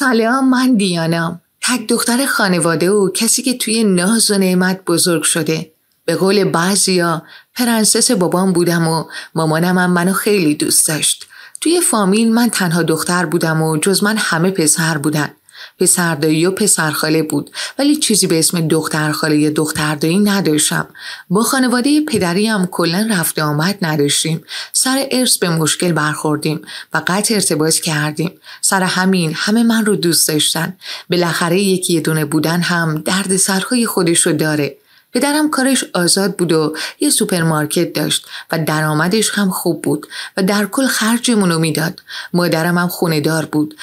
سلام من دیانم تک دختر خانواده و کسی که توی ناز و نعمت بزرگ شده به قول بعضیا پرنسس بابام بودم و مامانم هم منو خیلی دوست داشت توی فامیل من تنها دختر بودم و جز من همه پسر بودن پسردایی و پسرخاله بود ولی چیزی به اسم دخترخاله یا دختردایی نداشتم با خانواده پدری هم کلا رفته آمد نداشتیم سر ارث به مشکل برخوردیم و قطع ارتباط کردیم سر همین همه من رو دوست داشتن بالاخره یکی یه دونه بودن هم درد سرهای خودش رو داره پدرم کارش آزاد بود و یه سوپرمارکت داشت و درآمدش هم خوب بود و در کل خرجمون رو میداد مادرم هم خونه دار بود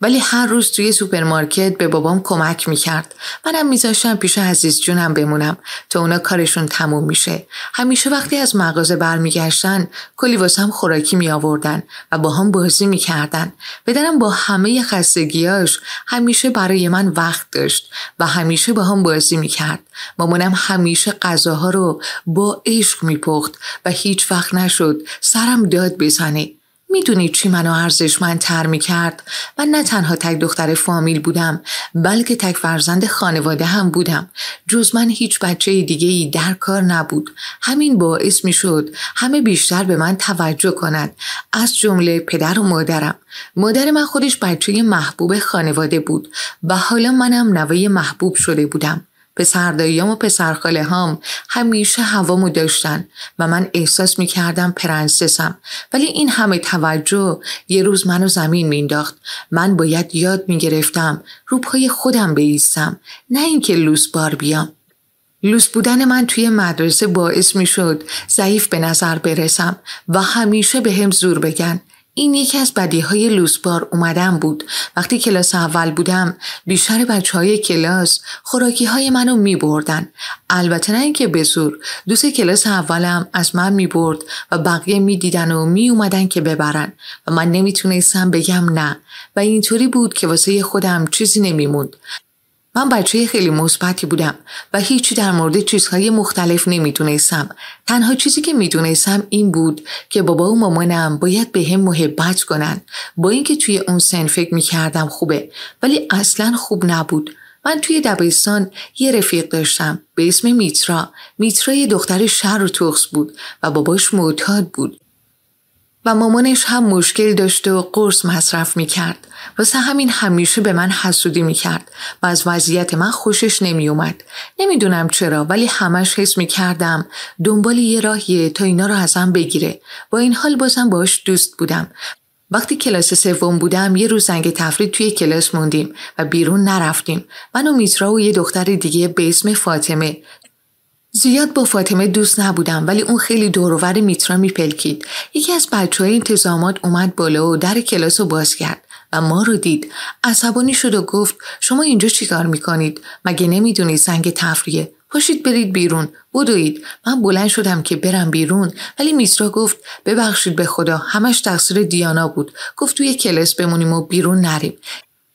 ولی هر روز توی سوپرمارکت به بابام کمک میکرد منم میذاشتم پیش عزیز جونم بمونم تا اونا کارشون تموم میشه همیشه وقتی از مغازه برمیگشتن کلی واسم خوراکی میآوردن و با هم بازی میکردن پدرم با همه خستگیاش همیشه برای من وقت داشت و همیشه با هم بازی میکرد مامانم همیشه غذاها رو با عشق میپخت و هیچ وقت نشد سرم داد بزنه میدونی چی منو ارزشمندتر میکرد و نه تنها تک دختر فامیل بودم بلکه تک فرزند خانواده هم بودم جز من هیچ بچه دیگه ای در کار نبود همین باعث میشد همه بیشتر به من توجه کند. از جمله پدر و مادرم مادر من خودش بچه محبوب خانواده بود و حالا منم نوه محبوب شده بودم داییام و پسرخاله هم همیشه هوامو داشتن و من احساس میکردم پرنسسم ولی این همه توجه یه روز منو زمین مینداخت من باید یاد میگرفتم رو پای خودم بیستم نه اینکه لوس بار بیام لوس بودن من توی مدرسه باعث می شد ضعیف به نظر برسم و همیشه به هم زور بگن این یکی از بدیهای لوسبار اومدم بود وقتی کلاس اول بودم بیشتر بچه های کلاس خوراکی های منو می بردن البته نه اینکه به زور دوست کلاس اولم از من می برد و بقیه می دیدن و می اومدن که ببرن و من نمیتونستم بگم نه و اینطوری بود که واسه خودم چیزی نمیموند من بچه خیلی مثبتی بودم و هیچی در مورد چیزهای مختلف نمیدونستم تنها چیزی که میدونستم این بود که بابا و مامانم باید به هم محبت کنن با اینکه توی اون سن فکر میکردم خوبه ولی اصلا خوب نبود من توی دبستان یه رفیق داشتم به اسم میترا میترا یه دختر شر و تخص بود و باباش معتاد بود و مامانش هم مشکل داشت و قرص مصرف میکرد واسه همین همیشه به من حسودی می کرد و از وضعیت من خوشش نمیومد نمیدونم چرا ولی همش حس کردم دنبال یه راهیه تا اینا رو ازم بگیره با این حال بازم باش دوست بودم وقتی کلاس سوم بودم یه روز زنگ تفرید توی کلاس موندیم و بیرون نرفتیم من و میترا و یه دختر دیگه به اسم فاطمه زیاد با فاطمه دوست نبودم ولی اون خیلی دورور میترا میپلکید یکی از بچه های انتظامات اومد بالا و در کلاس رو باز کرد و ما رو دید عصبانی شد و گفت شما اینجا چیکار میکنید مگه نمیدونید زنگ تفریه پاشید برید بیرون بدوید من بلند شدم که برم بیرون ولی میترا گفت ببخشید به خدا همش تقصیر دیانا بود گفت توی کلاس بمونیم و بیرون نریم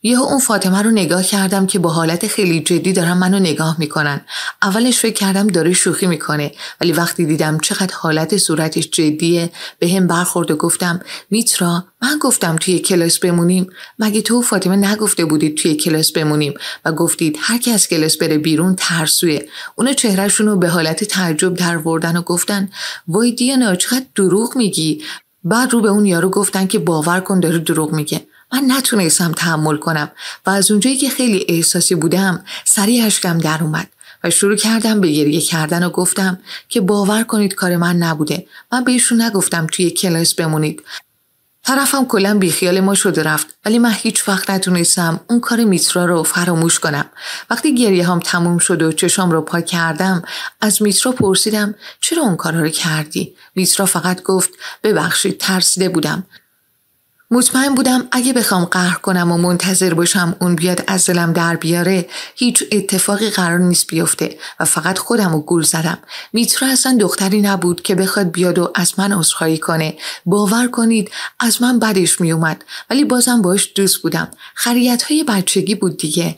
یهو اون فاطمه رو نگاه کردم که با حالت خیلی جدی دارن منو نگاه میکنن اولش فکر کردم داره شوخی میکنه ولی وقتی دیدم چقدر حالت صورتش جدیه به هم برخورد و گفتم میترا من گفتم توی کلاس بمونیم مگه تو و فاطمه نگفته بودید توی کلاس بمونیم و گفتید هر کی از کلاس بره بیرون ترسویه اونا چهرهشون رو به حالت تعجب دروردن و گفتن وای دیانا چقدر دروغ میگی بعد رو به اون یارو گفتن که باور کن داره دروغ میگه من نتونستم تحمل کنم و از اونجایی که خیلی احساسی بودم سریع اشکم در اومد و شروع کردم به گریه کردن و گفتم که باور کنید کار من نبوده من بهشون نگفتم توی کلاس بمونید طرفم کلا بیخیال ما شده رفت ولی من هیچ وقت نتونستم اون کار میترا رو فراموش کنم وقتی گریه هم تموم شد و چشام رو پاک کردم از میترا پرسیدم چرا اون کارا رو کردی میترا فقط گفت ببخشید ترسیده بودم مطمئن بودم اگه بخوام قهر کنم و منتظر باشم اون بیاد از دلم در بیاره هیچ اتفاقی قرار نیست بیفته و فقط خودم رو گول زدم میترا اصلا دختری نبود که بخواد بیاد و از من عذرخواهی کنه باور کنید از من بدش میومد ولی بازم باش دوست بودم خریت های بچگی بود دیگه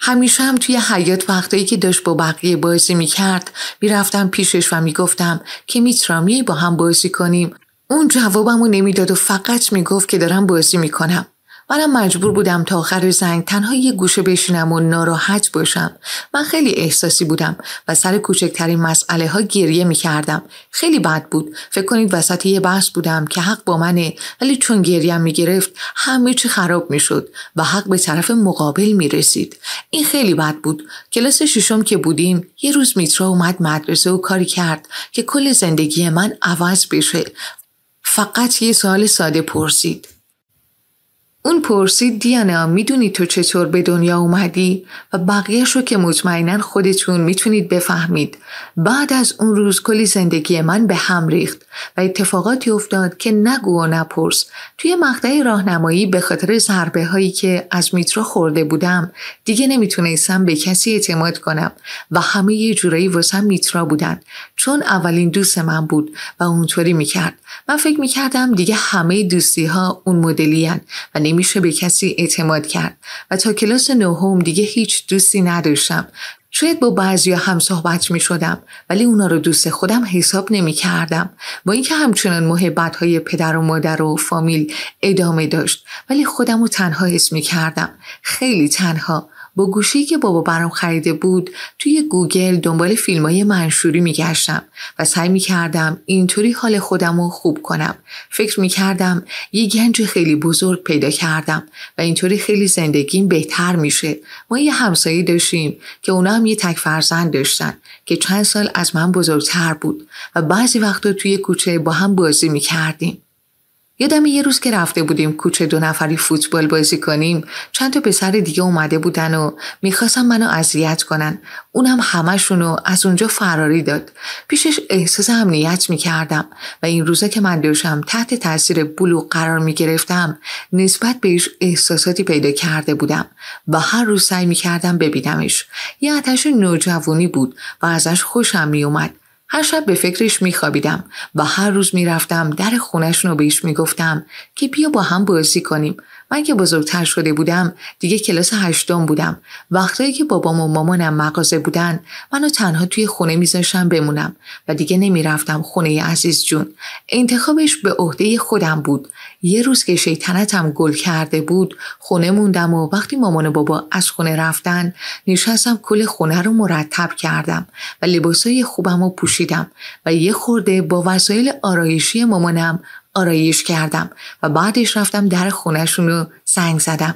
همیشه هم توی حیات وقتایی که داشت با بقیه بازی میکرد میرفتم پیشش و میگفتم که میترا میای با هم بازی کنیم اون جوابمو نمیداد و فقط میگفت که دارم بازی میکنم منم مجبور بودم تا آخر زنگ تنها یه گوشه بشینم و ناراحت باشم من خیلی احساسی بودم و سر کوچکترین مسئله ها گریه میکردم خیلی بد بود فکر کنید وسط یه بحث بودم که حق با منه ولی چون گریم میگرفت همه چی خراب میشد و حق به طرف مقابل میرسید این خیلی بد بود کلاس ششم که بودیم یه روز میترا اومد مدرسه و کاری کرد که کل زندگی من عوض بشه فقط یه سوال ساده پرسید اون پرسید دیانا میدونی تو چطور به دنیا اومدی و بقیه رو که مطمئنا خودتون میتونید بفهمید بعد از اون روز کلی زندگی من به هم ریخت و اتفاقاتی افتاد که نگو و نپرس توی مقطع راهنمایی به خاطر ضربه هایی که از میترا خورده بودم دیگه نمیتونستم به کسی اعتماد کنم و همه یه جورایی واسم میترا بودن چون اولین دوست من بود و اونطوری میکرد من فکر میکردم دیگه همه دوستی ها اون مدلی و میشه به کسی اعتماد کرد و تا کلاس نهم دیگه هیچ دوستی نداشتم شاید با بعضی هم صحبت می شدم ولی اونا رو دوست خودم حساب نمی کردم با اینکه همچنان محبت های پدر و مادر و فامیل ادامه داشت ولی خودم رو تنها حس می کردم خیلی تنها با گوشی که بابا برام خریده بود توی گوگل دنبال فیلم های منشوری میگشتم و سعی میکردم اینطوری حال خودم رو خوب کنم. فکر میکردم یه گنج خیلی بزرگ پیدا کردم و اینطوری خیلی زندگیم بهتر میشه. ما یه همسایه داشتیم که اونا هم یه تک فرزند داشتن که چند سال از من بزرگتر بود و بعضی وقتا توی کوچه با هم بازی میکردیم. یادم یه روز که رفته بودیم کوچه دو نفری فوتبال بازی کنیم چند تا پسر دیگه اومده بودن و میخواستم منو اذیت کنن اونم همشونو از اونجا فراری داد پیشش احساس امنیت میکردم و این روزا که من داشتم تحت تاثیر بلوغ قرار میگرفتم نسبت بهش احساساتی پیدا کرده بودم و هر روز سعی میکردم ببینمش یه آتش نوجوانی بود و ازش خوشم میومد هر شب به فکرش میخوابیدم و هر روز میرفتم در خونشون رو بهش میگفتم که بیا با هم بازی کنیم من که بزرگتر شده بودم دیگه کلاس هشتم بودم وقتایی که بابام و مامانم مغازه بودن منو تنها توی خونه میذاشتم بمونم و دیگه نمیرفتم خونه عزیز جون انتخابش به عهده خودم بود یه روز که شیطنتم گل کرده بود خونه موندم و وقتی مامان و بابا از خونه رفتن نشستم کل خونه رو مرتب کردم و لباسای خوبم رو پوشیدم و یه خورده با وسایل آرایشی مامانم آرایش کردم و بعدش رفتم در خونهشون رو سنگ زدم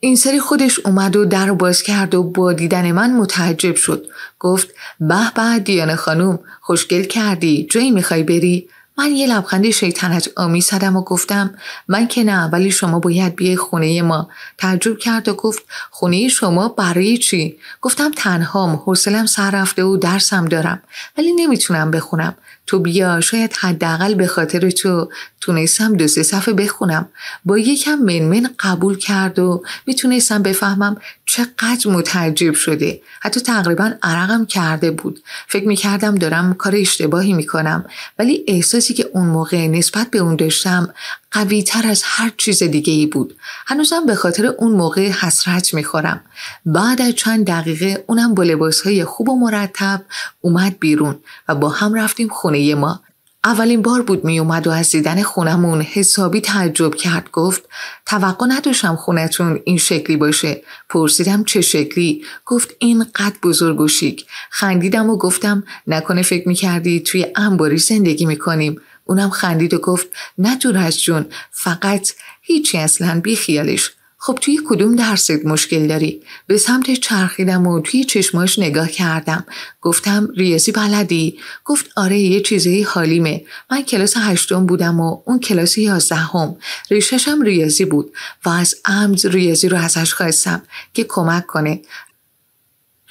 این سری خودش اومد و در باز کرد و با دیدن من متعجب شد گفت به به دیانه خانوم خوشگل کردی جایی میخوای بری من یه لبخند شیطنت آمی سدم و گفتم من که نه ولی شما باید بیای خونه ما تعجب کرد و گفت خونه شما برای چی گفتم تنهام حوصلم سر رفته و درسم دارم ولی نمیتونم بخونم تو بیا شاید حداقل به خاطر تو تونستم دو سه صفحه بخونم با یکم منمن قبول کرد و میتونستم بفهمم چقدر متعجب شده حتی تقریبا عرقم کرده بود فکر میکردم دارم کار اشتباهی میکنم ولی احساسی که اون موقع نسبت به اون داشتم قوی تر از هر چیز دیگه ای بود. هنوزم به خاطر اون موقع حسرت میخورم. بعد از چند دقیقه اونم با لباس های خوب و مرتب اومد بیرون و با هم رفتیم خونه ما. اولین بار بود می اومد و از دیدن خونمون حسابی تعجب کرد گفت توقع نداشتم خونتون این شکلی باشه پرسیدم چه شکلی گفت قد بزرگ و شیک خندیدم و گفتم نکنه فکر می کردی توی انباری زندگی می کنیم اونم خندید و گفت نه از جون فقط هیچی اصلا خیالش، خب توی کدوم درست مشکل داری؟ به سمت چرخیدم و توی چشماش نگاه کردم. گفتم ریاضی بلدی؟ گفت آره یه چیزی حالیمه. من کلاس هشتم بودم و اون کلاس یازدهم. ریششم ریاضی بود و از عمد ریاضی رو ازش خواستم که کمک کنه.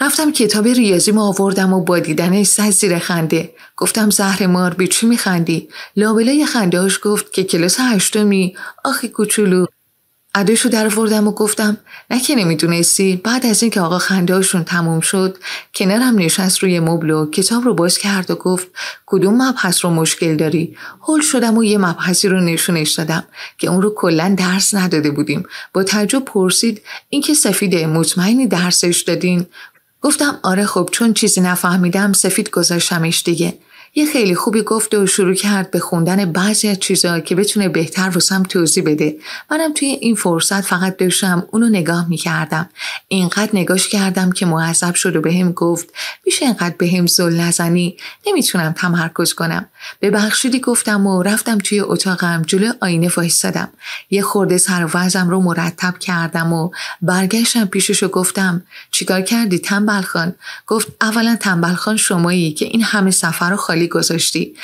رفتم کتاب ریاضی ما آوردم و با دیدنش سر زیر خنده گفتم زهر مار به چی میخندی لابلای خندهاش گفت که کلاس هشتمی آخی کوچولو عدشو در آوردم و گفتم نه که نمیدونستی بعد از اینکه آقا خندهاشون تموم شد کنارم نشست روی مبل و کتاب رو باز کرد و گفت کدوم مبحث رو مشکل داری حل شدم و یه مبحثی رو نشونش دادم که اون رو کلا درس نداده بودیم با تعجب پرسید اینکه سفید مطمئنی درسش دادین گفتم آره خب چون چیزی نفهمیدم سفید گذاشتمش دیگه یه خیلی خوبی گفت و شروع کرد به خوندن بعضی از چیزا که بتونه بهتر واسم توضیح بده منم توی این فرصت فقط داشتم اونو نگاه کردم. اینقدر نگاش کردم که معذب شد و بهم هم گفت میشه اینقدر بهم هم زل نزنی نمیتونم تمرکز کنم به بخشیدی گفتم و رفتم توی اتاقم جلو آینه وایستادم یه خورده سر و رو مرتب کردم و برگشتم پیشش و گفتم چیکار کردی تنبلخان گفت اولا تنبلخان شمایی که این همه سفر رو خالی گذاشتی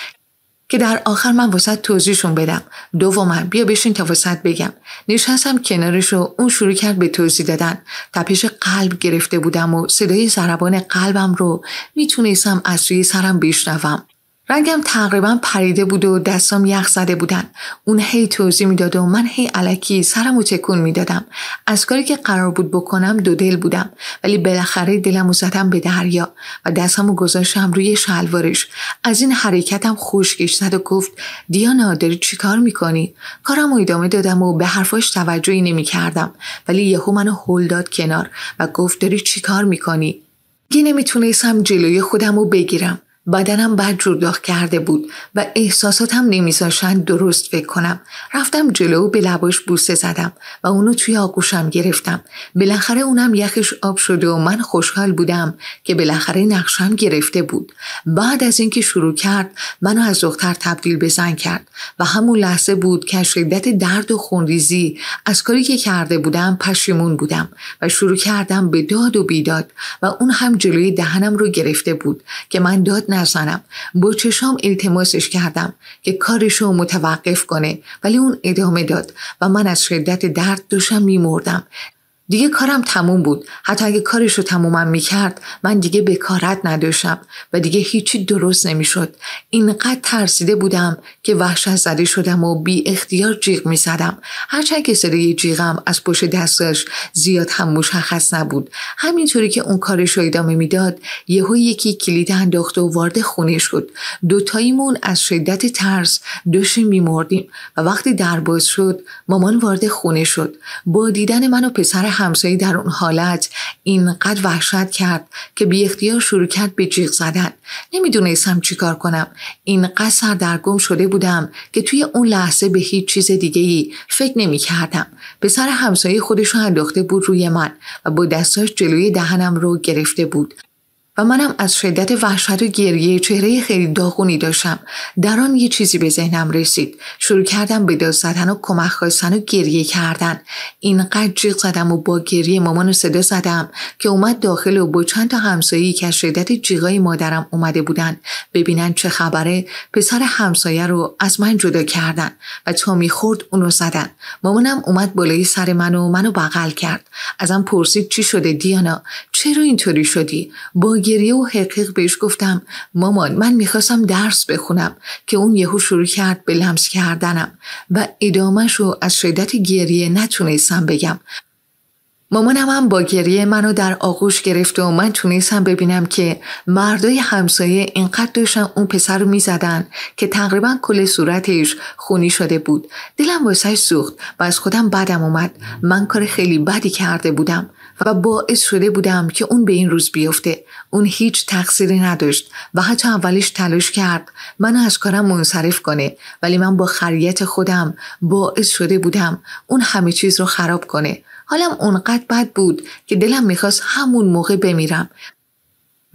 که در آخر من وسط توضیحشون بدم دومم بیا بشین تا وسط بگم نشستم کنارش و اون شروع کرد به توضیح دادن تپش قلب گرفته بودم و صدای ضربان قلبم رو میتونستم از روی سرم بشنوم رنگم تقریبا پریده بود و دستام یخ زده بودن اون هی توضیح میداد و من هی علکی سرم و تکون میدادم از کاری که قرار بود بکنم دو دل بودم ولی بالاخره دلم و زدم به دریا و دستم گذاشتم روی شلوارش از این حرکتم خوشگش زد و گفت دیانا داری چیکار میکنی کارم ادامه دادم و به حرفاش توجهی نمیکردم ولی یهو منو هل داد کنار و گفت داری چیکار میکنی دیگه نمیتونستم جلوی خودم رو بگیرم بدنم بد داغ کرده بود و احساساتم نمیذاشن درست فکر کنم رفتم جلو به لباش بوسه زدم و اونو توی آغوشم گرفتم بالاخره اونم یخش آب شده و من خوشحال بودم که بالاخره نقشم گرفته بود بعد از اینکه شروع کرد منو از دختر تبدیل به زن کرد و همون لحظه بود که شدت درد و خونریزی از کاری که کرده بودم پشیمون بودم و شروع کردم به داد و بیداد و اون هم جلوی دهنم رو گرفته بود که من داد نزنم با چشام التماسش کردم که کارشو متوقف کنه ولی اون ادامه داد و من از شدت درد دوشم میمردم دیگه کارم تموم بود حتی اگه کارش رو تمومم میکرد من دیگه بکارت نداشتم و دیگه هیچی درست نمیشد اینقدر ترسیده بودم که وحشت زده شدم و بی اختیار جیغ میزدم هرچند که صدای جیغم از پشت دستش زیاد هم مشخص نبود همینطوری که اون کارش رو ادامه میداد یهو یکی کلید انداخته و وارد خونه شد دوتاییمون از شدت ترس داشتیم میمردیم و وقتی در شد مامان وارد خونه شد با دیدن من و پسر همسایه در اون حالت اینقدر وحشت کرد که بی اختیار شروع کرد به جیغ زدن نمیدونستم چیکار کنم اینقدر سردرگم شده بودم که توی اون لحظه به هیچ چیز دیگه ای فکر نمی کردم سر همسایه خودش رو انداخته بود روی من و با دستاش جلوی دهنم رو گرفته بود و منم از شدت وحشت و گریه چهره خیلی داغونی داشتم در آن یه چیزی به ذهنم رسید شروع کردم به داد زدن و کمک خواستن و گریه کردن اینقدر جیغ زدم و با گریه مامان و صدا زدم که اومد داخل و با چند تا همسایی که از شدت جیغای مادرم اومده بودن ببینن چه خبره پسر همسایه رو از من جدا کردن و تا میخورد اونو زدن مامانم اومد بالای سر من و منو بغل کرد ازم پرسید چی شده دیانا چرا اینطوری شدی با گریه و حقیق بهش گفتم مامان من میخواستم درس بخونم که اون یهو شروع کرد به لمس کردنم و ادامهش رو از شدت گریه نتونستم بگم مامانم هم با گریه منو در آغوش گرفت و من تونستم ببینم که مردای همسایه اینقدر داشتن اون پسر رو میزدن که تقریبا کل صورتش خونی شده بود دلم واسهش سوخت و از خودم بدم اومد من کار خیلی بدی کرده بودم و باعث شده بودم که اون به این روز بیفته اون هیچ تقصیری نداشت و حتی اولش تلاش کرد منو از کارم منصرف کنه ولی من با خریت خودم باعث شده بودم اون همه چیز رو خراب کنه حالم اونقدر بد بود که دلم میخواست همون موقع بمیرم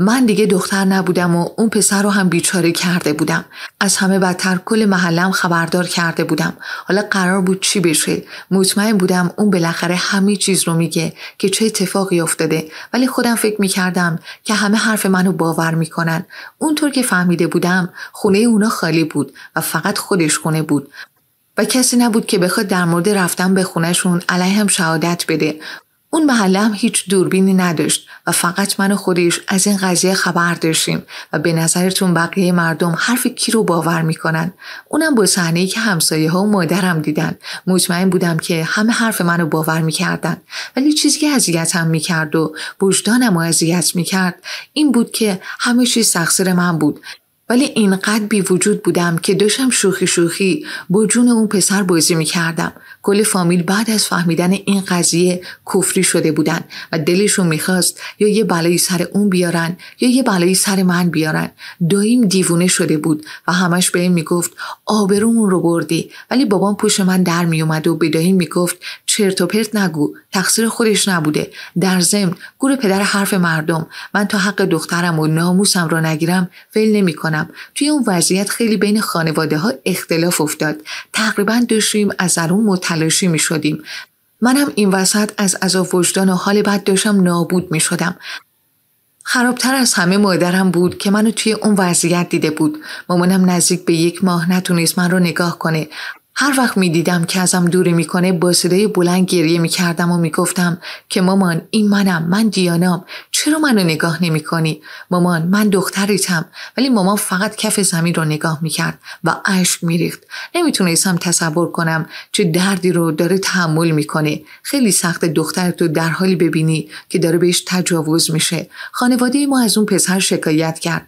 من دیگه دختر نبودم و اون پسر رو هم بیچاره کرده بودم از همه بدتر کل محلم خبردار کرده بودم حالا قرار بود چی بشه مطمئن بودم اون بالاخره همه چیز رو میگه که چه اتفاقی افتاده ولی خودم فکر میکردم که همه حرف منو باور میکنن اونطور که فهمیده بودم خونه اونا خالی بود و فقط خودش خونه بود و کسی نبود که بخواد در مورد رفتن به خونهشون علیهم شهادت بده اون محله هم هیچ دوربینی نداشت و فقط من و خودش از این قضیه خبر داشتیم و به نظرتون بقیه مردم حرف کی رو باور میکنن اونم با صحنه که همسایه ها و مادرم دیدن مطمئن بودم که همه حرف منو باور میکردن ولی چیزی که اذیتم میکرد و وجدانم رو اذیت میکرد این بود که همه چیز تقصیر من بود ولی اینقدر بی وجود بودم که داشتم شوخی شوخی با جون اون پسر بازی کردم. کل فامیل بعد از فهمیدن این قضیه کفری شده بودن و دلشون میخواست یا یه بلایی سر اون بیارن یا یه بلایی سر من بیارن داییم دیوونه شده بود و همش به این میگفت آبرومون رو بردی ولی بابام پوش من در میومد و به دایم میگفت چرت و پرت نگو تقصیر خودش نبوده در ضمن گور پدر حرف مردم من تا حق دخترم و ناموسم را نگیرم فعل نمی کنم توی اون وضعیت خیلی بین خانواده ها اختلاف افتاد تقریبا داشتیم از اون متلاشی می شدیم منم این وسط از عذاب وجدان و حال بد داشتم نابود می شدم خرابتر از همه مادرم بود که منو توی اون وضعیت دیده بود مامانم نزدیک به یک ماه نتونست من رو نگاه کنه هر وقت می دیدم که ازم دوری میکنه با صدای بلند گریه می کردم و می گفتم که مامان این منم من دیانام چرا منو نگاه نمی کنی؟ مامان من دخترتم ولی مامان فقط کف زمین رو نگاه می کرد و اشک می ریخت تونستم تصور کنم چه دردی رو داره تحمل کنه. خیلی سخت دخترتو تو در حالی ببینی که داره بهش تجاوز میشه خانواده ما از اون پسر شکایت کرد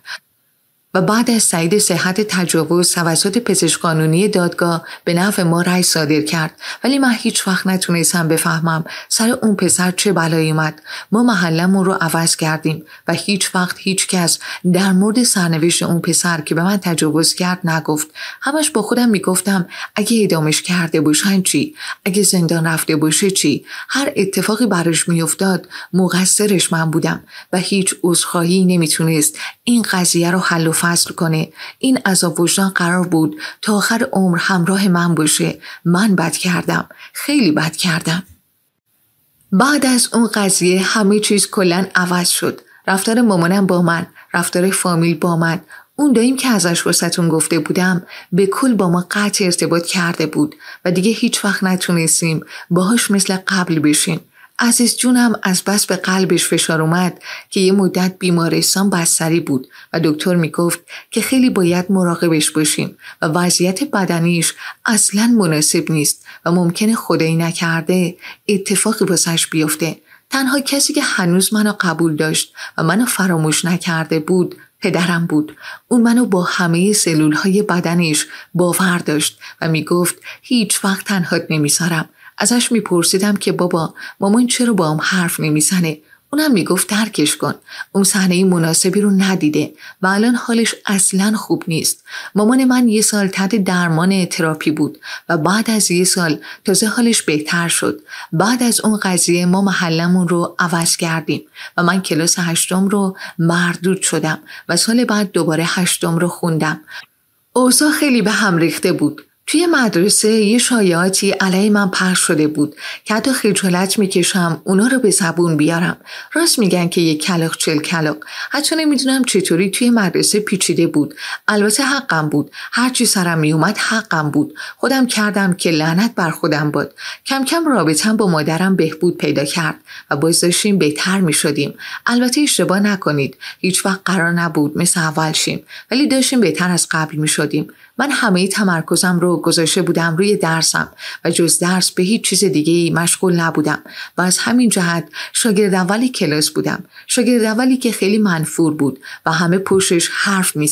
و بعد از سعید صحت تجاوز توسط پزشک قانونی دادگاه به نفع ما رأی صادر کرد ولی من هیچ وقت نتونستم بفهمم سر اون پسر چه بلایی اومد ما محلمون رو عوض کردیم و هیچ وقت هیچ کس در مورد سرنوشت اون پسر که به من تجاوز کرد نگفت همش با خودم میگفتم اگه ادامش کرده باشن چی اگه زندان رفته باشه چی هر اتفاقی براش میافتاد مقصرش من بودم و هیچ عذرخواهی نمیتونست این قضیه رو حل فصل کنه این عذاب وجدان قرار بود تا آخر عمر همراه من باشه من بد کردم خیلی بد کردم بعد از اون قضیه همه چیز کلا عوض شد رفتار مامانم با من رفتار فامیل با من اون داییم که ازش واسهتون گفته بودم به کل با ما قطع ارتباط کرده بود و دیگه هیچ وقت نتونستیم باهاش مثل قبل بشیم عزیز جونم از بس به قلبش فشار اومد که یه مدت بیمارستان بستری بود و دکتر میگفت که خیلی باید مراقبش باشیم و وضعیت بدنیش اصلا مناسب نیست و ممکنه خدایی نکرده اتفاقی واسش بیفته تنها کسی که هنوز منو قبول داشت و منو فراموش نکرده بود پدرم بود اون منو با همه سلول بدنش باور داشت و میگفت هیچ وقت تنهات نمیذارم ازش میپرسیدم که بابا مامان چرا با هم حرف نمیزنه اونم میگفت ترکش کن اون صحنه مناسبی رو ندیده و الان حالش اصلا خوب نیست مامان من یه سال تحت درمان تراپی بود و بعد از یه سال تازه حالش بهتر شد بعد از اون قضیه ما محلمون رو عوض کردیم و من کلاس هشتم رو مردود شدم و سال بعد دوباره هشتم رو خوندم اوضاع خیلی به هم ریخته بود توی مدرسه یه شایعاتی علیه من پخش شده بود که حتی خجالت میکشم اونا رو به زبون بیارم راست میگن که یه کلاق چل کلاق حتی نمیدونم چطوری توی مدرسه پیچیده بود البته حقم بود هرچی سرم میومد حقم بود خودم کردم که لعنت بر خودم بود کم کم رابطم با مادرم بهبود پیدا کرد و باز داشتیم بهتر میشدیم البته اشتباه نکنید هیچ وقت قرار نبود مثل اول شیم ولی داشتیم بهتر از قبل میشدیم من همه تمرکزم رو گذاشته بودم روی درسم و جز درس به هیچ چیز دیگه ای مشغول نبودم و از همین جهت شاگرد اول کلاس بودم شاگرد اولی که خیلی منفور بود و همه پوشش حرف می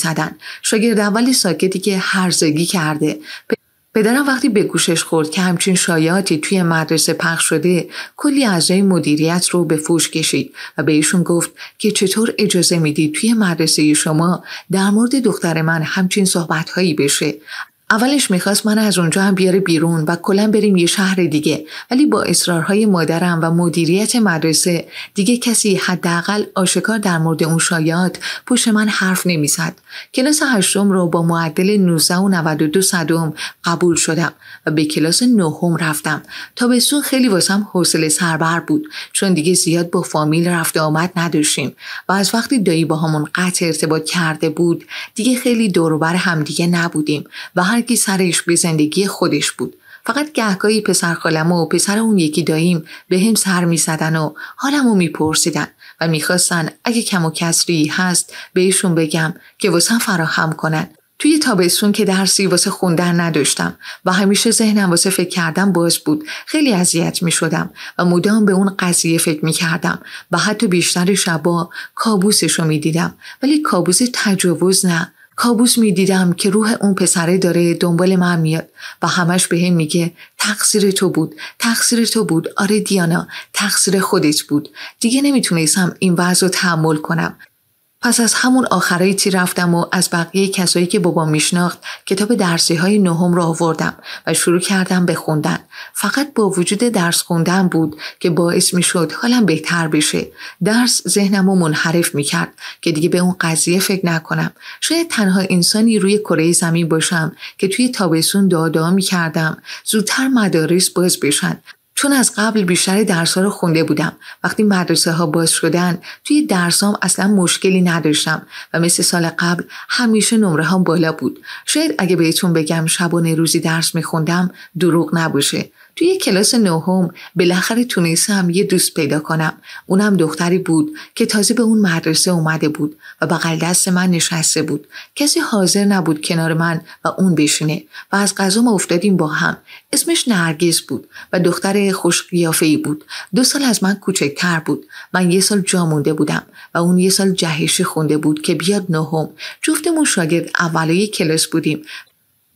شاگرد اولی ساکتی که هرزگی کرده پدرم وقتی به گوشش خورد که همچین شایعاتی توی مدرسه پخش شده کلی اعضای مدیریت رو به فوش کشید و به ایشون گفت که چطور اجازه میدید توی مدرسه شما در مورد دختر من همچین صحبتهایی بشه اولش میخواست من از اونجا هم بیاره بیرون و کلا بریم یه شهر دیگه ولی با اصرارهای مادرم و مدیریت مدرسه دیگه کسی حداقل آشکار در مورد اون شایعات پوش من حرف نمیزد کلاس هشتم رو با معدل 19 و صدم قبول شدم و به کلاس نهم رفتم تا سون خیلی واسم حوصله سربر بود چون دیگه زیاد با فامیل رفت آمد نداشتیم و از وقتی دایی با همون قطع ارتباط کرده بود دیگه خیلی دوروبر همدیگه نبودیم و هر مرگی سرش به زندگی خودش بود فقط گهگاهی پسر خالم و پسر اون یکی داییم به هم سر می زدن و حالمو میپرسیدن و میخواستن اگه کم و کسری هست بهشون بگم که واسه فراهم کنن توی تابستون که درسی واسه خوندن نداشتم و همیشه ذهنم واسه فکر کردم باز بود خیلی اذیت می شدم و مدام به اون قضیه فکر می کردم و حتی بیشتر شبا کابوسش رو می دیدم ولی کابوس تجاوز نه کابوس میدیدم که روح اون پسره داره دنبال من میاد و همش به هم میگه تقصیر تو بود تقصیر تو بود آره دیانا تقصیر خودت بود دیگه نمیتونستم این وضع رو تحمل کنم پس از همون آخره تی رفتم و از بقیه کسایی که بابا میشناخت کتاب درسی های نهم را آوردم و شروع کردم به خوندن فقط با وجود درس خوندن بود که باعث میشد حالم بهتر بشه درس ذهنم رو منحرف میکرد که دیگه به اون قضیه فکر نکنم شاید تنها انسانی روی کره زمین باشم که توی تابستون دادا میکردم زودتر مدارس باز بشن چون از قبل بیشتر درس رو خونده بودم وقتی مدرسه ها باز شدن توی درسام اصلا مشکلی نداشتم و مثل سال قبل همیشه نمره هم بالا بود شاید اگه بهتون بگم شبانه روزی درس میخوندم دروغ نباشه توی کلاس نهم بالاخره تونستم یه دوست پیدا کنم اونم دختری بود که تازه به اون مدرسه اومده بود و بغل دست من نشسته بود کسی حاضر نبود کنار من و اون بشینه و از غذا ما افتادیم با هم اسمش نرگز بود و دختر خوش ای بود دو سال از من کوچکتر بود من یه سال جا مونده بودم و اون یه سال جهشی خونده بود که بیاد نهم جفتمون شاگرد اولای کلاس بودیم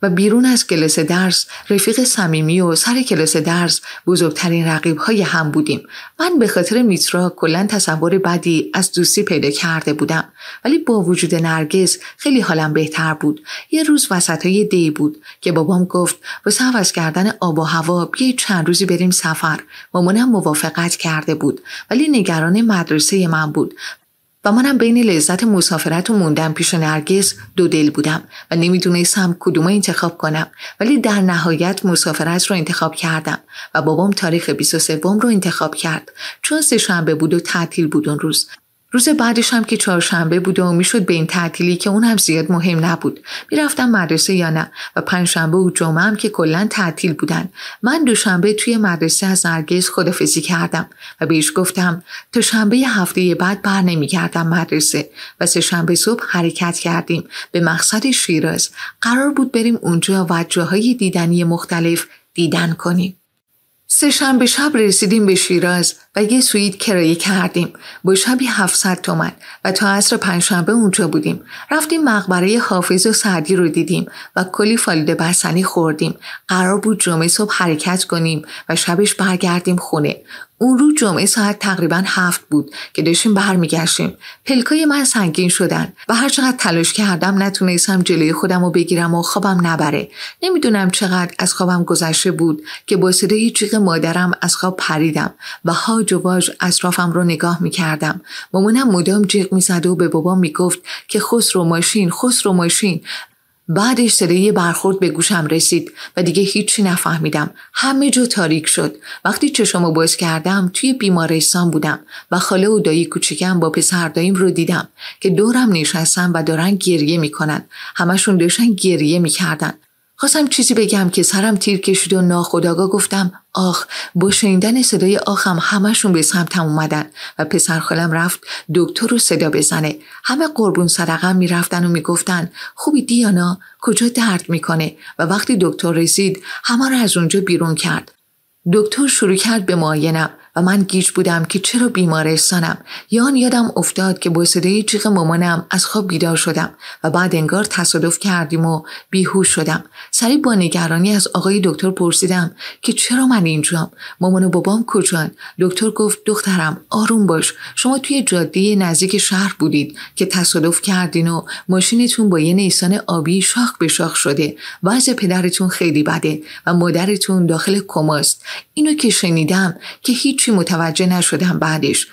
و بیرون از کلاس درس رفیق صمیمی و سر کلاس درس بزرگترین رقیب های هم بودیم من به خاطر میترا کلا تصور بدی از دوستی پیدا کرده بودم ولی با وجود نرگس خیلی حالم بهتر بود یه روز وسط های دی بود که بابام گفت واسه عوض کردن آب و هوا بیای چند روزی بریم سفر مامانم موافقت کرده بود ولی نگران مدرسه من بود و منم بین لذت مسافرت و موندن پیش نرگس دو دل بودم و نمیدونستم کدومه انتخاب کنم ولی در نهایت مسافرت رو انتخاب کردم و بابام تاریخ 23 رو انتخاب کرد چون شنبه بود و تعطیل بود اون روز روز بعدش هم که چهارشنبه بود و میشد به این تعطیلی که اون هم زیاد مهم نبود میرفتم مدرسه یا نه و پنجشنبه و جمعه هم که کلا تعطیل بودن من دوشنبه توی مدرسه از نرگس خدافزی کردم و بهش گفتم تا شنبه هفته بعد بر نمیگردم مدرسه و سه شنبه صبح حرکت کردیم به مقصد شیراز قرار بود بریم اونجا و جاهای دیدنی مختلف دیدن کنیم سهشنبه شب رسیدیم به شیراز و یه سوئیت کرایه کردیم با شبی 700 تومن و تا عصر پنجشنبه اونجا بودیم رفتیم مقبره حافظ و سعدی رو دیدیم و کلی فالیده بسنی خوردیم قرار بود جمعه صبح حرکت کنیم و شبش برگردیم خونه اون رو جمعه ساعت تقریبا هفت بود که داشتیم برمیگشتیم پلکای من سنگین شدن و هر چقدر تلاش کردم نتونستم جلوی خودم رو بگیرم و خوابم نبره نمیدونم چقدر از خوابم گذشته بود که با صدای جیغ مادرم از خواب پریدم و ها واج و اطرافم رو نگاه می کردم. مامانم مدام جیغ می و به بابا می گفت که خسرو ماشین خسرو ماشین بعدش صدای برخورد به گوشم رسید و دیگه هیچی نفهمیدم همه جو تاریک شد وقتی چشم باز کردم توی بیمارستان بودم و خاله و دایی کوچیکم با پسر داییم رو دیدم که دورم نشستن و دارن گریه میکنن همشون داشتن گریه میکردن خواستم چیزی بگم که سرم تیر کشید و ناخداغا گفتم آخ با شنیدن صدای آخم همشون به سمتم اومدن و پسر خالم رفت دکتر رو صدا بزنه همه قربون صدقم میرفتن و میگفتن خوبی دیانا کجا درد میکنه و وقتی دکتر رسید همه رو از اونجا بیرون کرد دکتر شروع کرد به معاینم و من گیج بودم که چرا بیمارستانم یا آن یادم افتاد که با صدای جیغ مامانم از خواب بیدار شدم و بعد انگار تصادف کردیم و بیهوش شدم سری با نگرانی از آقای دکتر پرسیدم که چرا من اینجام مامان و بابام کجان دکتر گفت دخترم آروم باش شما توی جاده نزدیک شهر بودید که تصادف کردین و ماشینتون با یه نیسان آبی شاخ به شاخ شده وضع پدرتون خیلی بده و مادرتون داخل کماست اینو که شنیدم که هیچ هیچی متوجه نشدم بعدش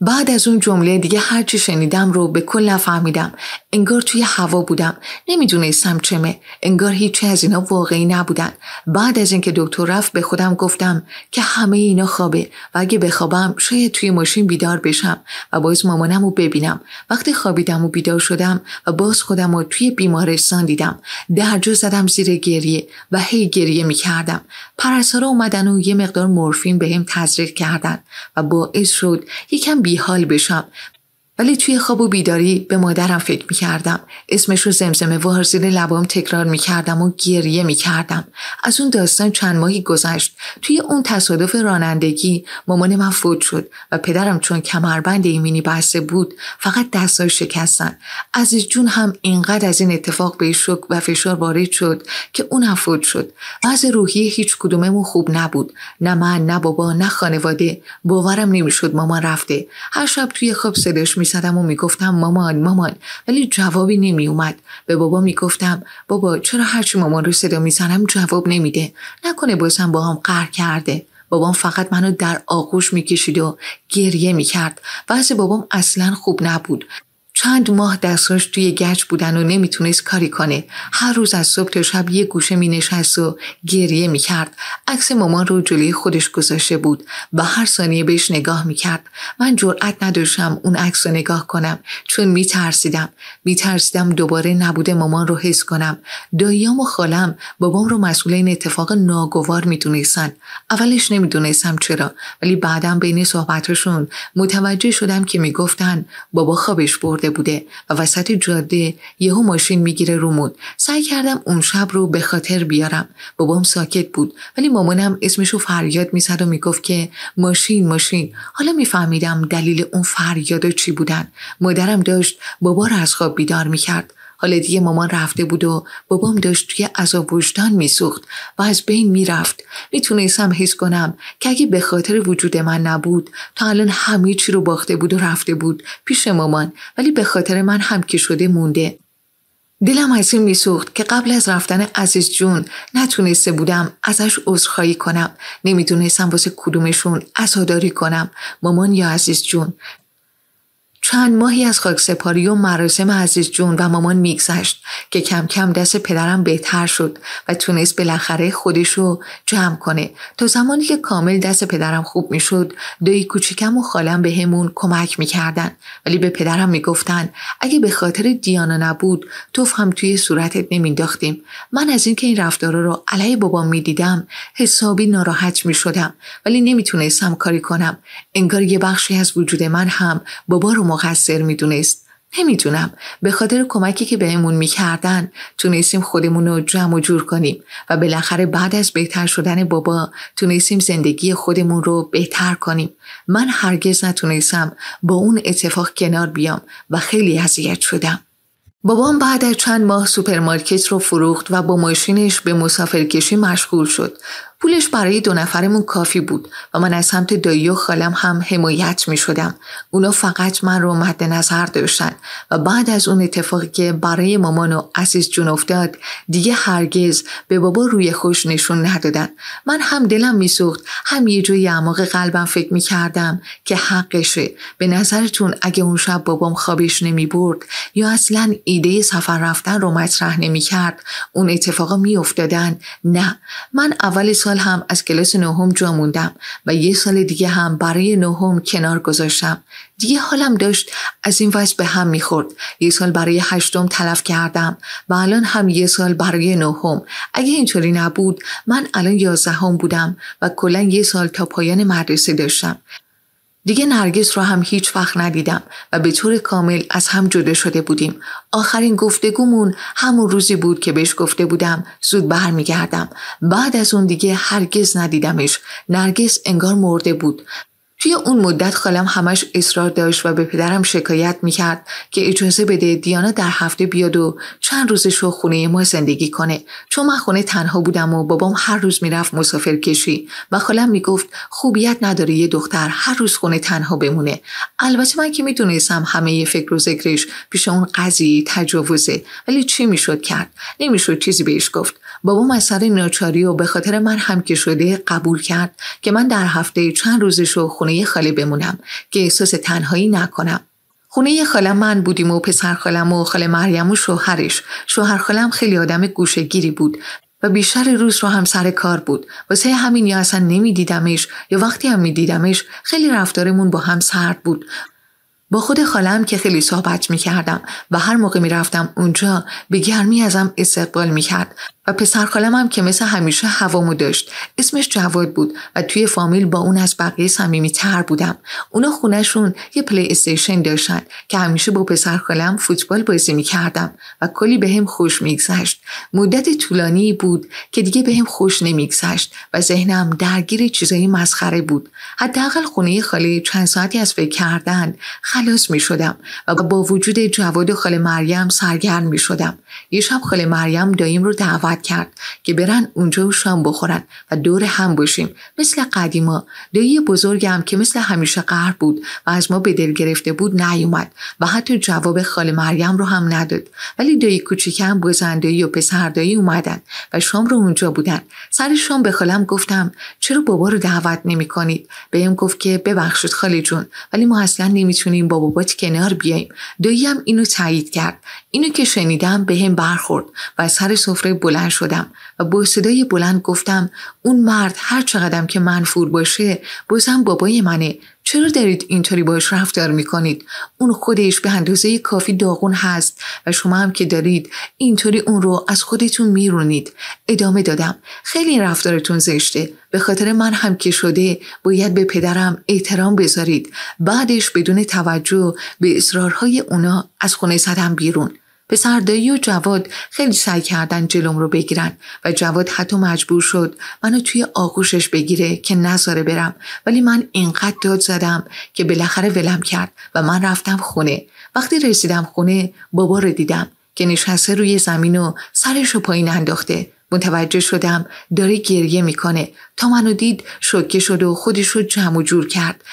بعد از اون جمله دیگه هرچی شنیدم رو به کل نفهمیدم انگار توی هوا بودم نمیدونستم چمه انگار هیچی از اینا واقعی نبودن بعد از اینکه دکتر رفت به خودم گفتم که همه اینا خوابه و اگه بخوابم شاید توی ماشین بیدار بشم و باز مامانم رو ببینم وقتی خوابیدم و بیدار شدم و باز خودم رو توی بیمارستان دیدم درجا زدم زیر گریه و هی گریه میکردم پرستارا اومدن و یه مقدار مورفین بهم به تزریق کردن و باعث شد یکم بیحال بشم ولی توی خواب و بیداری به مادرم فکر می کردم. اسمش رو زمزمه و زیر لبام تکرار می کردم و گریه می کردم. از اون داستان چند ماهی گذشت. توی اون تصادف رانندگی مامان من فوت شد و پدرم چون کمربند ایمینی بسته بود فقط های شکستن. از جون هم اینقدر از این اتفاق به شک و فشار وارد شد که اون فوت شد. از روحی هیچ کدوممون خوب نبود. نه من نه بابا نه خانواده باورم نمیشد مامان رفته. هر شب توی خواب صداش میزدم و میگفتم مامان مامان ولی جوابی نمیومد به بابا میگفتم بابا چرا هرچی مامان رو صدا میزنم جواب نمیده نکنه بازم با هم قهر کرده بابام فقط منو در آغوش میکشید و گریه میکرد وضع بابام اصلا خوب نبود چند ماه دستاش توی گچ بودن و نمیتونست کاری کنه هر روز از صبح تا شب یه گوشه مینشست و گریه میکرد عکس مامان رو جلوی خودش گذاشته بود و هر ثانیه بهش نگاه میکرد من جرأت نداشتم اون عکس رو نگاه کنم چون میترسیدم میترسیدم دوباره نبوده مامان رو حس کنم داییام و خالم بابام رو مسئول این اتفاق ناگوار میدونستن اولش نمیدونستم چرا ولی بعدم بین صحبتشون متوجه شدم که میگفتن بابا خوابش برده بوده و وسط جاده یهو ماشین میگیره رومون سعی کردم اون شب رو به خاطر بیارم بابام ساکت بود ولی مامانم اسمشو فریاد میزد و میگفت که ماشین ماشین حالا میفهمیدم دلیل اون فریادا چی بودن مادرم داشت بابا رو از خواب بیدار میکرد حالا دیگه مامان رفته بود و بابام داشت توی عذاب وجدان میسوخت و از بین میرفت میتونستم حس کنم که اگه به خاطر وجود من نبود تا الان همه چی رو باخته بود و رفته بود پیش مامان ولی به خاطر من هم که شده مونده دلم از این میسوخت که قبل از رفتن عزیز جون نتونسته بودم ازش عذرخواهی کنم نمیدونستم واسه کدومشون عزاداری کنم مامان یا عزیز جون چند ماهی از خاک سپاری و مراسم عزیز جون و مامان میگذشت که کم کم دست پدرم بهتر شد و تونست بالاخره خودشو جمع کنه تا زمانی که کامل دست پدرم خوب میشد دایی کوچیکم و خالم به همون کمک میکردن ولی به پدرم میگفتن اگه به خاطر دیانا نبود توف هم توی صورتت نمینداختیم من از اینکه این, این رفتارا رو علیه بابام میدیدم حسابی ناراحت میشدم ولی نمیتونستم کاری کنم انگار یه بخشی از وجود من هم بابا رو مقصر میدونست نمیدونم به خاطر کمکی که بهمون میکردن تونستیم خودمون رو جمع و جور کنیم و بالاخره بعد از بهتر شدن بابا تونستیم زندگی خودمون رو بهتر کنیم من هرگز نتونستم با اون اتفاق کنار بیام و خیلی اذیت شدم بابام بعد از چند ماه سوپرمارکت رو فروخت و با ماشینش به مسافرکشی مشغول شد پولش برای دو نفرمون کافی بود و من از سمت دایی و خالم هم حمایت می شدم. اونا فقط من رو مد نظر داشتن و بعد از اون اتفاقی که برای مامان و عزیز جون افتاد دیگه هرگز به بابا روی خوش نشون ندادن. من هم دلم میسوخت هم یه جوی اعماق قلبم فکر می کردم که حقشه به نظرتون اگه اون شب بابام خوابش نمی برد یا اصلا ایده سفر رفتن رو مطرح نمی کرد اون اتفاقا می افتادن. نه من اول سال هم از کلاس نهم جا موندم و یه سال دیگه هم برای نهم کنار گذاشتم دیگه حالم داشت از این وجه به هم میخورد یه سال برای هشتم تلف کردم و الان هم یه سال برای نهم اگه اینطوری نبود من الان یازدهم بودم و کلا یه سال تا پایان مدرسه داشتم دیگه نرگس رو هم هیچ وقت ندیدم و به طور کامل از هم جدا شده بودیم. آخرین گفتگومون همون روزی بود که بهش گفته بودم زود برمیگردم. بعد از اون دیگه هرگز ندیدمش. نرگس انگار مرده بود توی اون مدت خالم همش اصرار داشت و به پدرم شکایت میکرد که اجازه بده دیانا در هفته بیاد و چند روزش رو خونه ما زندگی کنه چون من خونه تنها بودم و بابام هر روز میرفت مسافر کشی و خالم میگفت خوبیت نداره یه دختر هر روز خونه تنها بمونه البته من که میدونستم همه یه فکر و ذکرش پیش اون قضیه تجاوزه ولی چی میشد کرد نمیشد چیزی بهش گفت بابام از سر ناچاری و به خاطر من هم که شده قبول کرد که من در هفته چند رو خونه خاله بمونم که احساس تنهایی نکنم خونه خاله من بودیم و پسر خالم و خاله مریم و شوهرش شوهر خالم خیلی آدم گوشگیری بود و بیشتر روز رو هم سر کار بود واسه همین یا اصلا نمیدیدمش یا وقتی هم میدیدمش خیلی رفتارمون با هم سرد بود با خود خالم که خیلی صحبت می کردم و هر موقع می رفتم اونجا به گرمی ازم استقبال می کرد و پسر خالم هم که مثل همیشه هوامو داشت اسمش جواد بود و توی فامیل با اون از بقیه سمیمی تر بودم اونا خونشون یه پلی استیشن داشتن که همیشه با پسر خالم فوتبال بازی می کردم و کلی به هم خوش می گذشت. مدت طولانی بود که دیگه به هم خوش نمی گذشت و ذهنم درگیر چیزهای مسخره بود حداقل خونه خاله چند ساعتی از فکر کردن خلاص می شدم و با وجود جواد خاله مریم سرگرم می شدم. یه شب خاله مریم داییم رو دعوت کرد که برن اونجا و شام بخورن و دور هم باشیم مثل قدیما دایی بزرگم که مثل همیشه قهر بود و از ما به دل گرفته بود نیومد و حتی جواب خاله مریم رو هم نداد ولی دایی کوچیکم بزندایی و پسر دایی اومدن و شام رو اونجا بودن سر شام به خالم گفتم چرا بابا رو دعوت نمی کنید بهم گفت که ببخشید خاله جون ولی ما اصلا نمیتونیم بریم با بابات کنار بیایم دایی اینو تایید کرد اینو که شنیدم به هم برخورد و سر سفره بلند شدم و با صدای بلند گفتم اون مرد هر چقدرم که منفور باشه بازم بابای منه چرا دارید اینطوری باش رفتار میکنید اون خودش به اندازه کافی داغون هست و شما هم که دارید اینطوری اون رو از خودتون میرونید ادامه دادم خیلی رفتارتون زشته به خاطر من هم که شده باید به پدرم احترام بذارید بعدش بدون توجه به اصرارهای اونا از خونه زدم بیرون پسر دایی و جواد خیلی سعی کردن جلوم رو بگیرن و جواد حتی مجبور شد منو توی آغوشش بگیره که نذاره برم ولی من اینقدر داد زدم که بالاخره ولم کرد و من رفتم خونه وقتی رسیدم خونه بابا رو دیدم که نشسته روی زمین و سرش رو پایین انداخته متوجه شدم داره گریه میکنه تا منو دید شکه شد و خودش رو جمع و جور کرد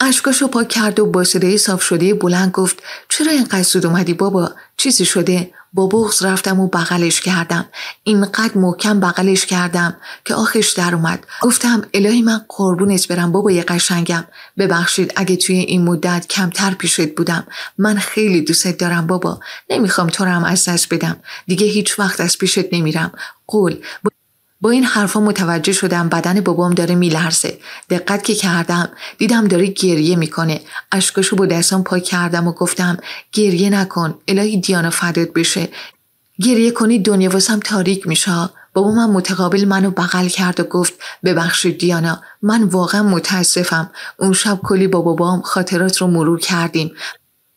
اشکاشو پاک کرد و با صدای صاف شده بلند گفت چرا اینقدر سود اومدی بابا چیزی شده با بغز رفتم و بغلش کردم اینقدر محکم بغلش کردم که آخش در اومد گفتم الهی من قربونت برم بابا یه قشنگم ببخشید اگه توی این مدت کمتر پیشت بودم من خیلی دوستت دارم بابا نمیخوام تو رو هم از دست بدم دیگه هیچ وقت از پیشت نمیرم قول با این حرفا متوجه شدم بدن بابام داره میلرزه دقت که کردم دیدم داره گریه میکنه اشکاشو با دستان پاک کردم و گفتم گریه نکن الهی دیانا فدات بشه گریه کنی دنیا واسم تاریک میشه بابام من متقابل منو بغل کرد و گفت ببخشید دیانا من واقعا متاسفم اون شب کلی با بابام خاطرات رو مرور کردیم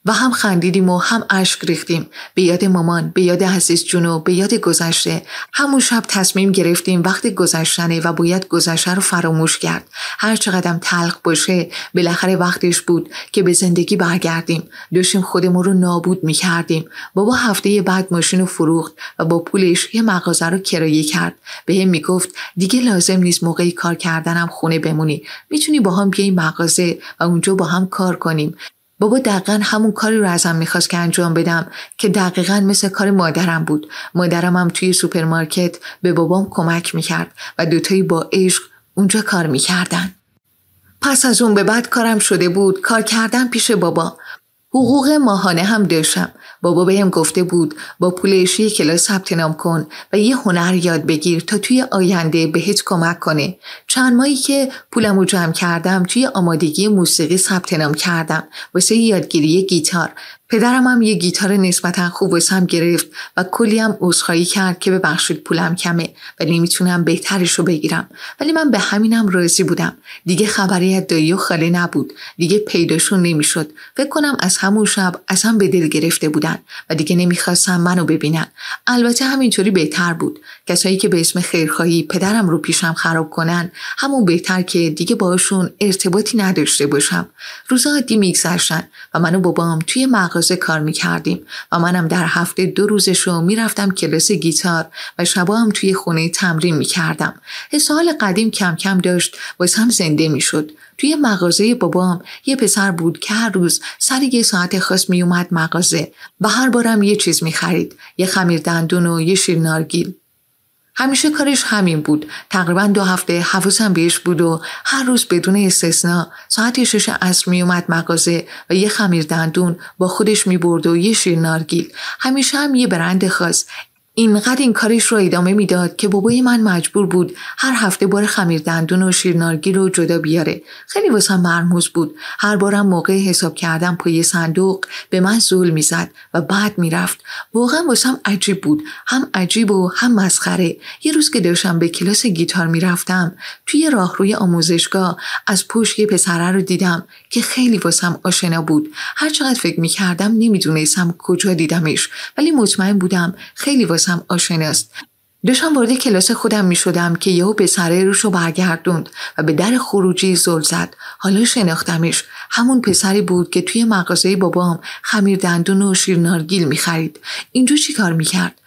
و هم خندیدیم و هم اشک ریختیم به یاد مامان به یاد عزیز و به یاد گذشته همون شب تصمیم گرفتیم وقت گذشتنه و باید گذشته رو فراموش کرد هر چقدرم تلخ باشه بالاخره وقتش بود که به زندگی برگردیم داشتیم خودمون رو نابود میکردیم بابا هفته بعد ماشین رو فروخت و با پولش یه مغازه رو کرایه کرد به هم میگفت دیگه لازم نیست موقعی کار کردنم خونه بمونی میتونی با هم بیای مغازه و اونجا با هم کار کنیم بابا دقیقا همون کاری رو ازم میخواست که انجام بدم که دقیقا مثل کار مادرم بود مادرم هم توی سوپرمارکت به بابام کمک میکرد و دوتایی با عشق اونجا کار میکردن پس از اون به بعد کارم شده بود کار کردن پیش بابا حقوق ماهانه هم داشتم بابا بهم گفته بود با یه کلاس ثبت نام کن و یه هنر یاد بگیر تا توی آینده بهت کمک کنه چند ماهی که پولم رو جمع کردم توی آمادگی موسیقی ثبت نام کردم واسه یادگیری گیتار پدرم هم یه گیتار نسبتا خوب واسم گرفت و کلی هم عذرخواهی کرد که ببخشید پولم کمه و نمیتونم بهترش رو بگیرم ولی من به همینم راضی بودم دیگه خبری از دایی و خاله نبود دیگه پیداشون نمیشد فکر کنم از همون شب از هم به دل گرفته بودن و دیگه نمیخواستم منو ببینن البته همینطوری بهتر بود کسایی که به اسم خیرخواهی پدرم رو پیشم خراب کنن همون بهتر که دیگه باشون ارتباطی نداشته باشم روزا عادی میگذشتن و من و بابام توی مغازه کار میکردیم و منم در هفته دو روزشو میرفتم کلاس گیتار و شبا هم توی خونه تمرین میکردم حس قدیم کم کم داشت هم زنده میشد توی مغازه بابام یه پسر بود که هر روز سر یه ساعت خاص میومد مغازه و هر بارم یه چیز میخرید یه خمیر دندون و یه نارگیل. همیشه کارش همین بود تقریبا دو هفته حواسم بهش بود و هر روز بدون استثنا ساعت شش عصر میومد مغازه و یه خمیر دندون با خودش می برد و یه شیر نارگیل همیشه هم یه برند خاص اینقدر این کارش رو ادامه میداد که بابای من مجبور بود هر هفته بار خمیر دندون و شیرنارگی رو جدا بیاره خیلی واسم مرموز بود هر بارم موقع حساب کردم پای صندوق به من زول میزد و بعد میرفت واقعا واسم عجیب بود هم عجیب و هم مسخره یه روز که داشتم به کلاس گیتار میرفتم توی راهروی آموزشگاه از پشت یه پسره رو دیدم که خیلی واسم آشنا بود هر چقدر فکر میکردم نمیدونستم کجا دیدمش ولی مطمئن بودم خیلی واسم هم آشناست داشتم وارد کلاس خودم می شدم که یهو سره روش رو برگردوند و به در خروجی زل زد حالا شناختمش همون پسری بود که توی مغازه بابام خمیر دندون و شیرنارگیل می خرید اینجا چی کار می کرد؟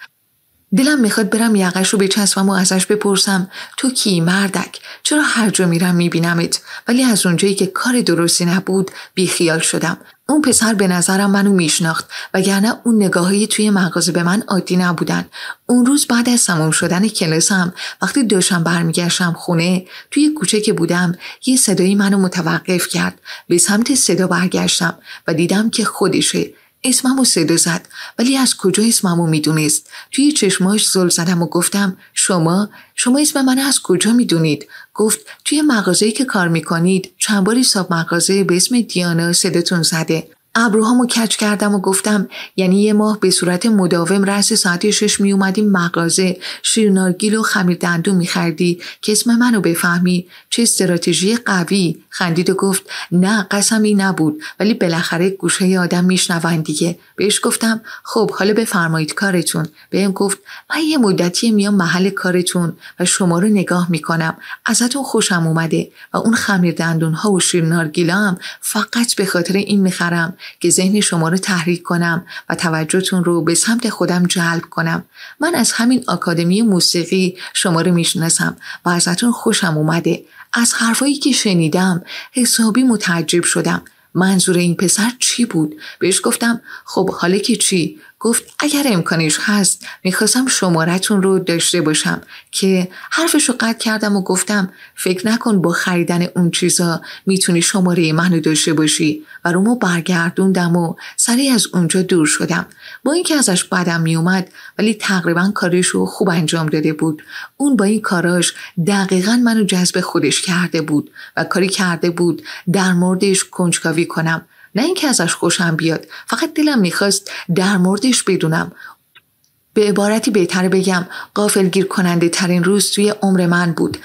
دلم میخواد برم یقش رو چسبم و ازش بپرسم تو کی مردک چرا هر جا میرم میبینمت ولی از اونجایی که کار درستی نبود بیخیال شدم اون پسر به نظرم منو میشناخت وگرنه اون نگاهی توی مغازه به من عادی نبودن اون روز بعد از تمام شدن کلاسم وقتی داشتم برمیگشتم خونه توی کوچه که بودم یه صدایی منو متوقف کرد به سمت صدا برگشتم و دیدم که خودشه اسممو صدا زد ولی از کجا اسممو میدونست توی چشماش زل زدم و گفتم شما شما اسم من از کجا میدونید گفت توی مغازه‌ای که کار میکنید چند باری ساب مغازه به اسم دیانا صداتون زده ابروهامو کچ کردم و گفتم یعنی یه ماه به صورت مداوم رأس ساعت شش می اومدیم مغازه شیرنارگیل و خمیر دندون می خردی که اسم منو بفهمی چه استراتژی قوی خندید و گفت نه قسمی نبود ولی بالاخره گوشه آدم میشنوند دیگه بهش گفتم خب حالا بفرمایید کارتون بهم گفت من یه مدتی میام محل کارتون و شما رو نگاه میکنم ازتون خوشم اومده و اون خمیر دندون ها و شیرنارگیلا هم فقط به خاطر این میخرم که ذهن شما رو تحریک کنم و توجهتون رو به سمت خودم جلب کنم من از همین آکادمی موسیقی شما رو میشناسم و ازتون خوشم اومده از حرفایی که شنیدم حسابی متعجب شدم منظور این پسر چی بود؟ بهش گفتم خب حالا که چی؟ گفت اگر امکانش هست میخواستم شمارتون رو داشته باشم که حرفش رو قطع کردم و گفتم فکر نکن با خریدن اون چیزا میتونی شماره منو داشته باشی و رو ما برگردوندم و سریع از اونجا دور شدم با اینکه ازش بدم میومد ولی تقریبا کارش رو خوب انجام داده بود اون با این کاراش دقیقا منو جذب خودش کرده بود و کاری کرده بود در موردش کنجکاوی کنم نه اینکه ازش خوشم بیاد فقط دلم میخواست در موردش بدونم به عبارتی بهتر بگم قافل گیر کننده ترین روز توی عمر من بود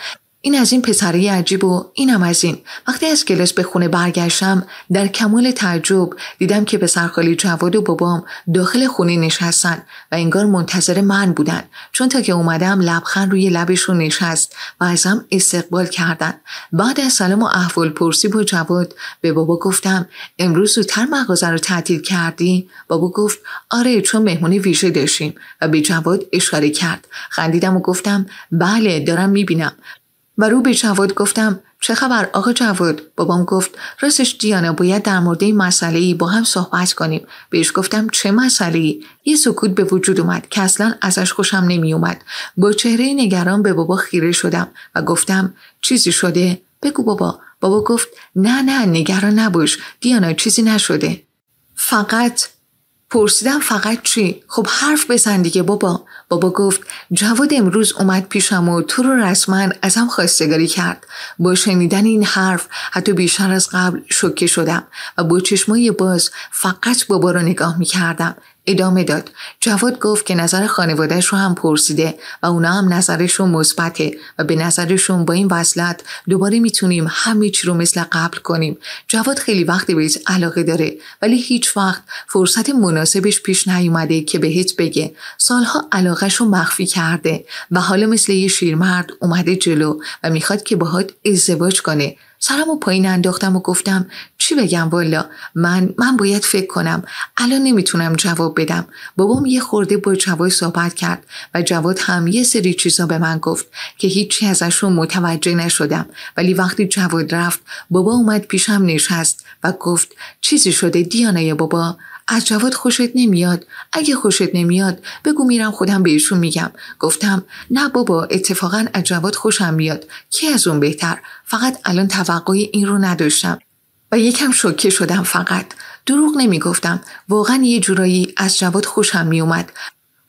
این از این پسری عجیب و اینم از این وقتی از کلاس به خونه برگشتم در کمال تعجب دیدم که سرخالی جواد و بابام داخل خونه نشستن و انگار منتظر من بودن چون تا که اومدم لبخند روی لبشون نشست و ازم استقبال کردن بعد از سلام و احوال پرسی با جواد به بابا گفتم امروز زودتر مغازه رو تعطیل کردی بابا گفت آره چون مهمون ویژه داشتیم و به جواد اشاره کرد خندیدم و گفتم بله دارم میبینم و رو به جواد گفتم چه خبر آقا جواد بابام گفت راستش دیانا باید در مورد این مسئله ای با هم صحبت کنیم بهش گفتم چه مسئله ای یه سکوت به وجود اومد که اصلا ازش خوشم نمی اومد با چهره نگران به بابا خیره شدم و گفتم چیزی شده بگو بابا بابا گفت نه نه نگران نباش دیانا چیزی نشده فقط پرسیدم فقط چی؟ خب حرف بزن دیگه بابا. بابا گفت جواد امروز اومد پیشم و تو رو رسما ازم خواستگاری کرد. با شنیدن این حرف حتی بیشتر از قبل شوکه شدم و با چشمای باز فقط بابا رو نگاه کردم، ادامه داد جواد گفت که نظر خانوادهش رو هم پرسیده و اونا هم نظرشون مثبته و به نظرشون با این وصلت دوباره میتونیم همه چی رو مثل قبل کنیم جواد خیلی وقت بهش علاقه داره ولی هیچ وقت فرصت مناسبش پیش نیومده که بهت بگه سالها علاقهش رو مخفی کرده و حالا مثل یه شیرمرد اومده جلو و میخواد که باهات ازدواج کنه سرم و پایین انداختم و گفتم چی بگم والا من من باید فکر کنم الان نمیتونم جواب بدم بابام یه خورده با جواد صحبت کرد و جواد هم یه سری چیزا به من گفت که هیچی ازشون متوجه نشدم ولی وقتی جواد رفت بابا اومد پیشم نشست و گفت چیزی شده دیانه بابا از جواد خوشت نمیاد اگه خوشت نمیاد بگو میرم خودم بهشون میگم گفتم نه بابا اتفاقا از جواد خوشم میاد کی از اون بهتر فقط الان توقع این رو نداشتم و یکم شوکه شدم فقط دروغ نمی گفتم واقعا یه جورایی از جواد خوشم می اومد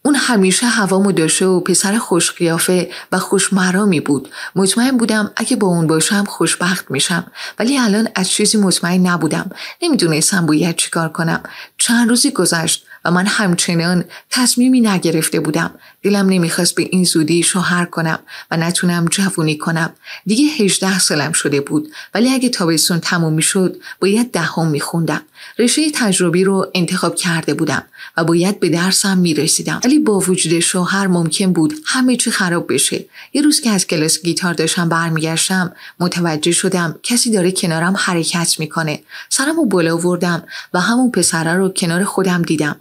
اون همیشه هوامو داشته و پسر خوش قیافه و خوش مرامی بود مطمئن بودم اگه با اون باشم خوشبخت میشم ولی الان از چیزی مطمئن نبودم نمیدونستم باید چیکار کنم چند روزی گذشت و من همچنان تصمیمی نگرفته بودم دلم نمیخواست به این زودی شوهر کنم و نتونم جوونی کنم دیگه هجده سالم شده بود ولی اگه تابستون تموم میشد باید دهم ده میخوندم رشته تجربی رو انتخاب کرده بودم و باید به درسم میرسیدم ولی با وجود شوهر ممکن بود همه چی خراب بشه یه روز که از کلاس گیتار داشتم برمیگشتم متوجه شدم کسی داره کنارم حرکت میکنه سرم و بالا آوردم و همون پسره رو کنار خودم دیدم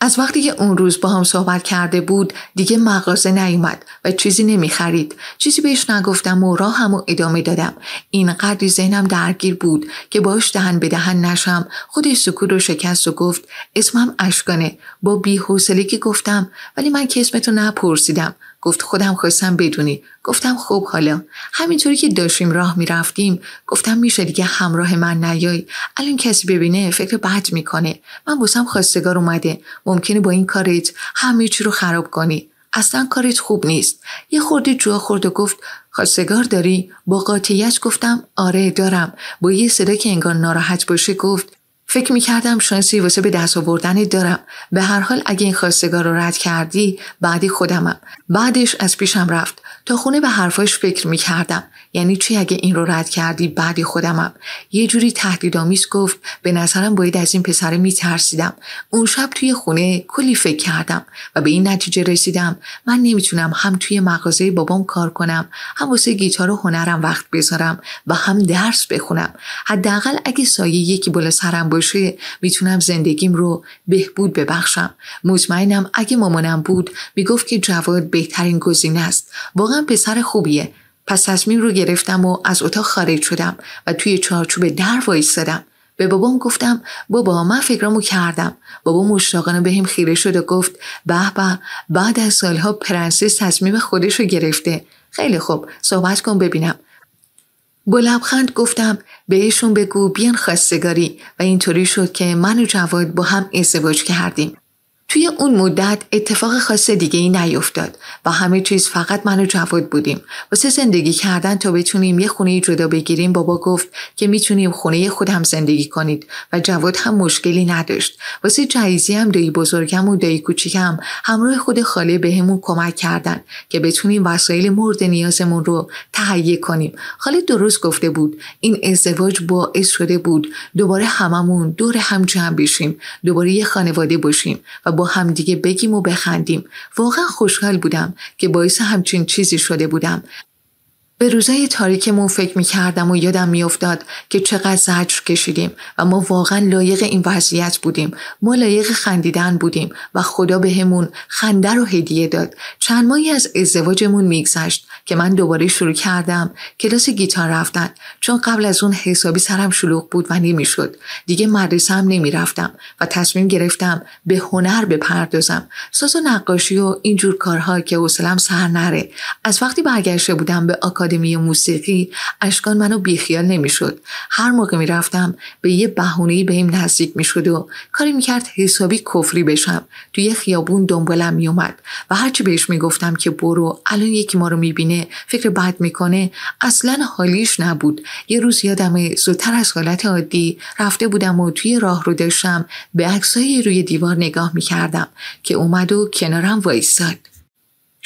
از وقتی که اون روز با هم صحبت کرده بود دیگه مغازه نیومد و چیزی نمی خرید. چیزی بهش نگفتم و راه ادامه دادم. قدری ذهنم درگیر بود که باش دهن به دهن نشم خودش سکوت رو شکست و گفت اسمم اشکانه با بی که گفتم ولی من که اسمتو نپرسیدم گفت خودم خواستم بدونی گفتم خوب حالا همینطوری که داشتیم راه میرفتیم گفتم میشه دیگه همراه من نیای الان کسی ببینه فکر بد میکنه من بوسم خواستگار اومده ممکنه با این کارت همه چی رو خراب کنی اصلا کارت خوب نیست یه خورده جوا خورد و گفت خواستگار داری با قاطعیت گفتم آره دارم با یه صدا که انگار ناراحت باشه گفت فکر میکردم شانسی واسه به دست آوردنی دارم به هر حال اگه این خواستگار رو رد کردی بعدی خودمم بعدش از پیشم رفت تا خونه به حرفاش فکر می کردم یعنی چی اگه این رو رد کردی بعدی خودمم یه جوری تهدیدآمیز گفت به نظرم باید از این پسره ترسیدم اون شب توی خونه کلی فکر کردم و به این نتیجه رسیدم من نمیتونم هم توی مغازه بابام کار کنم هم واسه گیتار و هنرم وقت بذارم و هم درس بخونم حداقل اگه سایه یکی بالا سرم باشه میتونم زندگیم رو بهبود ببخشم مطمئنم اگه مامانم بود میگفت که جواد بهترین گزینه است واقعا پسر خوبیه پس تصمیم رو گرفتم و از اتاق خارج شدم و توی چارچوب در وایستادم به بابام گفتم بابا من فکرامو کردم بابا مشتاقانه بهم خیره شد و گفت به به بعد از سالها پرنسس تصمیم خودش رو گرفته خیلی خوب صحبت کن ببینم با لبخند گفتم بهشون بگو بیان خواستگاری و اینطوری شد که من و جواد با هم ازدواج کردیم توی اون مدت اتفاق خاص دیگه ای نیفتاد و همه چیز فقط من و جواد بودیم واسه زندگی کردن تا بتونیم یه خونه جدا بگیریم بابا گفت که میتونیم خونه خود هم زندگی کنید و جواد هم مشکلی نداشت واسه جهیزی هم دایی بزرگم و دایی کوچیکم همراه خود خاله بهمون کمک کردن که بتونیم وسایل مورد نیازمون رو تهیه کنیم خاله درست گفته بود این ازدواج باعث شده بود دوباره هممون دور هم جمع بشیم دوباره یه خانواده باشیم و با همدیگه بگیم و بخندیم واقعا خوشحال بودم که باعث همچین چیزی شده بودم به روزای تاریکمون فکر می کردم و یادم میافتاد که چقدر زجر کشیدیم و ما واقعا لایق این وضعیت بودیم ما لایق خندیدن بودیم و خدا بهمون به خنده رو هدیه داد چند ماهی از ازدواجمون میگذشت که من دوباره شروع کردم کلاس گیتار رفتن چون قبل از اون حسابی سرم شلوغ بود و نمیشد دیگه مدرسه هم نمیرفتم و تصمیم گرفتم به هنر بپردازم ساز و نقاشی و اینجور کارها که سر نره از وقتی برگشته بودم به آکادمی موسیقی اشکان منو بیخیال نمیشد هر موقع میرفتم به یه بهونه به این نزدیک میشد و کاری میکرد حسابی کفری بشم توی خیابون دنبالم میومد و هرچی بهش میگفتم که برو الان یکی ما رو میبینه فکر بد میکنه اصلا حالیش نبود یه روز یادم زودتر از حالت عادی رفته بودم و توی راه رو داشتم به عکسای روی دیوار نگاه میکردم که اومد و کنارم وایستاد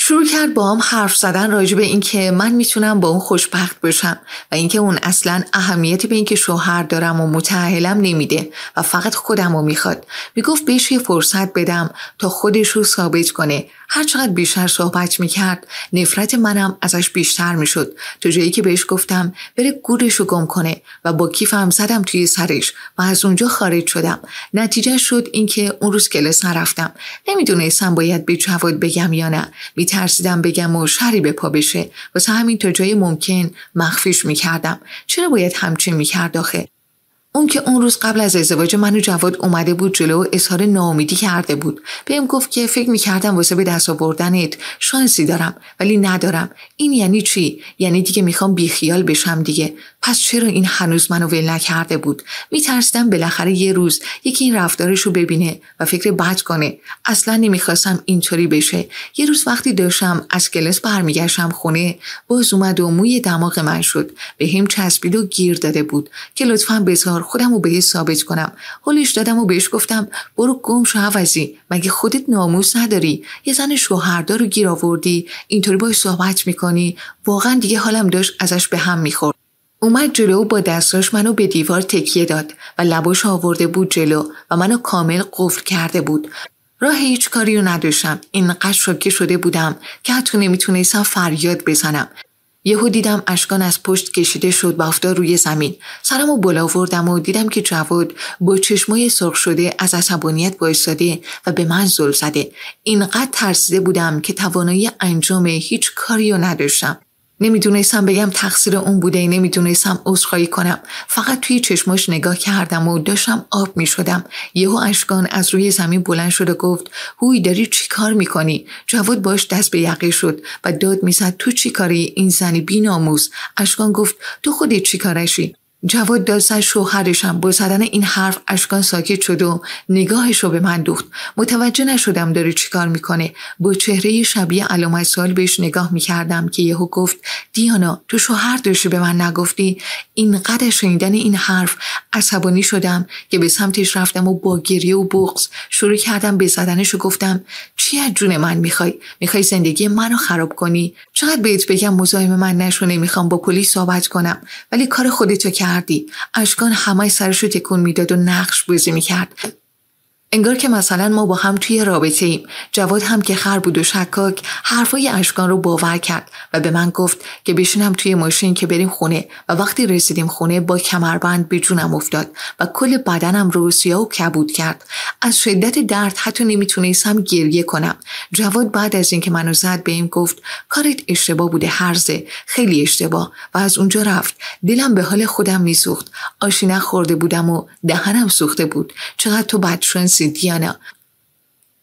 شروع کرد با هم حرف زدن راجع به اینکه من میتونم با اون خوشبخت بشم و اینکه اون اصلا اهمیتی به اینکه شوهر دارم و متعهلم نمیده و فقط خودم رو میخواد میگفت بهش یه فرصت بدم تا خودش رو ثابت کنه چقدر بیشتر صحبت میکرد نفرت منم ازش بیشتر میشد تا جایی که بهش گفتم بره گورش رو گم کنه و با کیفم زدم توی سرش و از اونجا خارج شدم نتیجه شد اینکه اون روز کلاس نرفتم نمیدونستم باید به جواد بگم یا نه میترسیدم بگم و شری به پا بشه واسه همین تا جای ممکن مخفیش میکردم چرا باید همچین میکرد آخه اون که اون روز قبل از ازدواج من و جواد اومده بود جلو و اظهار ناامیدی کرده بود بهم گفت که فکر میکردم واسه به دست آوردنت شانسی دارم ولی ندارم این یعنی چی یعنی دیگه میخوام بیخیال بشم دیگه پس چرا این هنوز منو ول نکرده بود میترسیدم بالاخره یه روز یکی این رفتارش رو ببینه و فکر بد کنه اصلا نمیخواستم اینطوری بشه یه روز وقتی داشتم از کلاس برمیگشتم خونه باز اومد و موی دماغ من شد به هم چسبید و گیر داده بود که لطفا بزار خودم به به ثابت کنم حلش دادم و بهش گفتم برو گم شو عوضی مگه خودت ناموس نداری یه زن شوهردار رو گیر آوردی اینطوری باش صحبت میکنی واقعا دیگه حالم داشت ازش به هم میخورد اومد جلو و با دستاش منو به دیوار تکیه داد و لباش آورده بود جلو و منو کامل قفل کرده بود راه هیچ کاری رو نداشتم اینقدر شوکه شده بودم که حتی نمیتونستم فریاد بزنم یهو دیدم اشکان از پشت کشیده شد و افتاد روی زمین سرم و بالا و دیدم که جواد با چشمای سرخ شده از عصبانیت بایستاده و به من زل زده اینقدر ترسیده بودم که توانایی انجام هیچ کاری رو نداشتم نمیدونستم بگم تقصیر اون بوده نمیدونستم عذرخواهی کنم فقط توی چشماش نگاه کردم و داشتم آب میشدم یهو اشکان از روی زمین بلند شد و گفت هوی داری چی کار میکنی جواد باش دست به یقه شد و داد میزد تو چی کاری این زنی بیناموز اشکان گفت تو خودی چی کارشی جواد دادسر شوهرشم با زدن این حرف اشکان ساکت شد و نگاهش رو به من دوخت متوجه نشدم داره چیکار میکنه با چهره شبیه علامت سال بهش نگاه میکردم که یهو گفت دیانا تو شوهر داشتی به من نگفتی اینقدر شنیدن این حرف عصبانی شدم که به سمتش رفتم و با گریه و بغز شروع کردم به زدنش و گفتم چی از جون من میخوای میخوای زندگی منو خراب کنی چقدر بهت بگم مزاحم من نشو نمیخوام با پلیس صحبت کنم ولی کار خودتو کرد کردی اشکان همه سرشو تکون میداد و نقش بازی میکرد انگار که مثلا ما با هم توی رابطه ایم جواد هم که خر بود و شکاک حرفای اشکان رو باور کرد و به من گفت که بشینم توی ماشین که بریم خونه و وقتی رسیدیم خونه با کمربند به جونم افتاد و کل بدنم رو سیاه و کبود کرد از شدت درد حتی نمیتونستم گریه کنم جواد بعد از اینکه منو زد این گفت کارت اشتباه بوده هرزه خیلی اشتباه و از اونجا رفت دلم به حال خودم میسوخت آشی خورده بودم و دهنم سوخته بود چقدر تو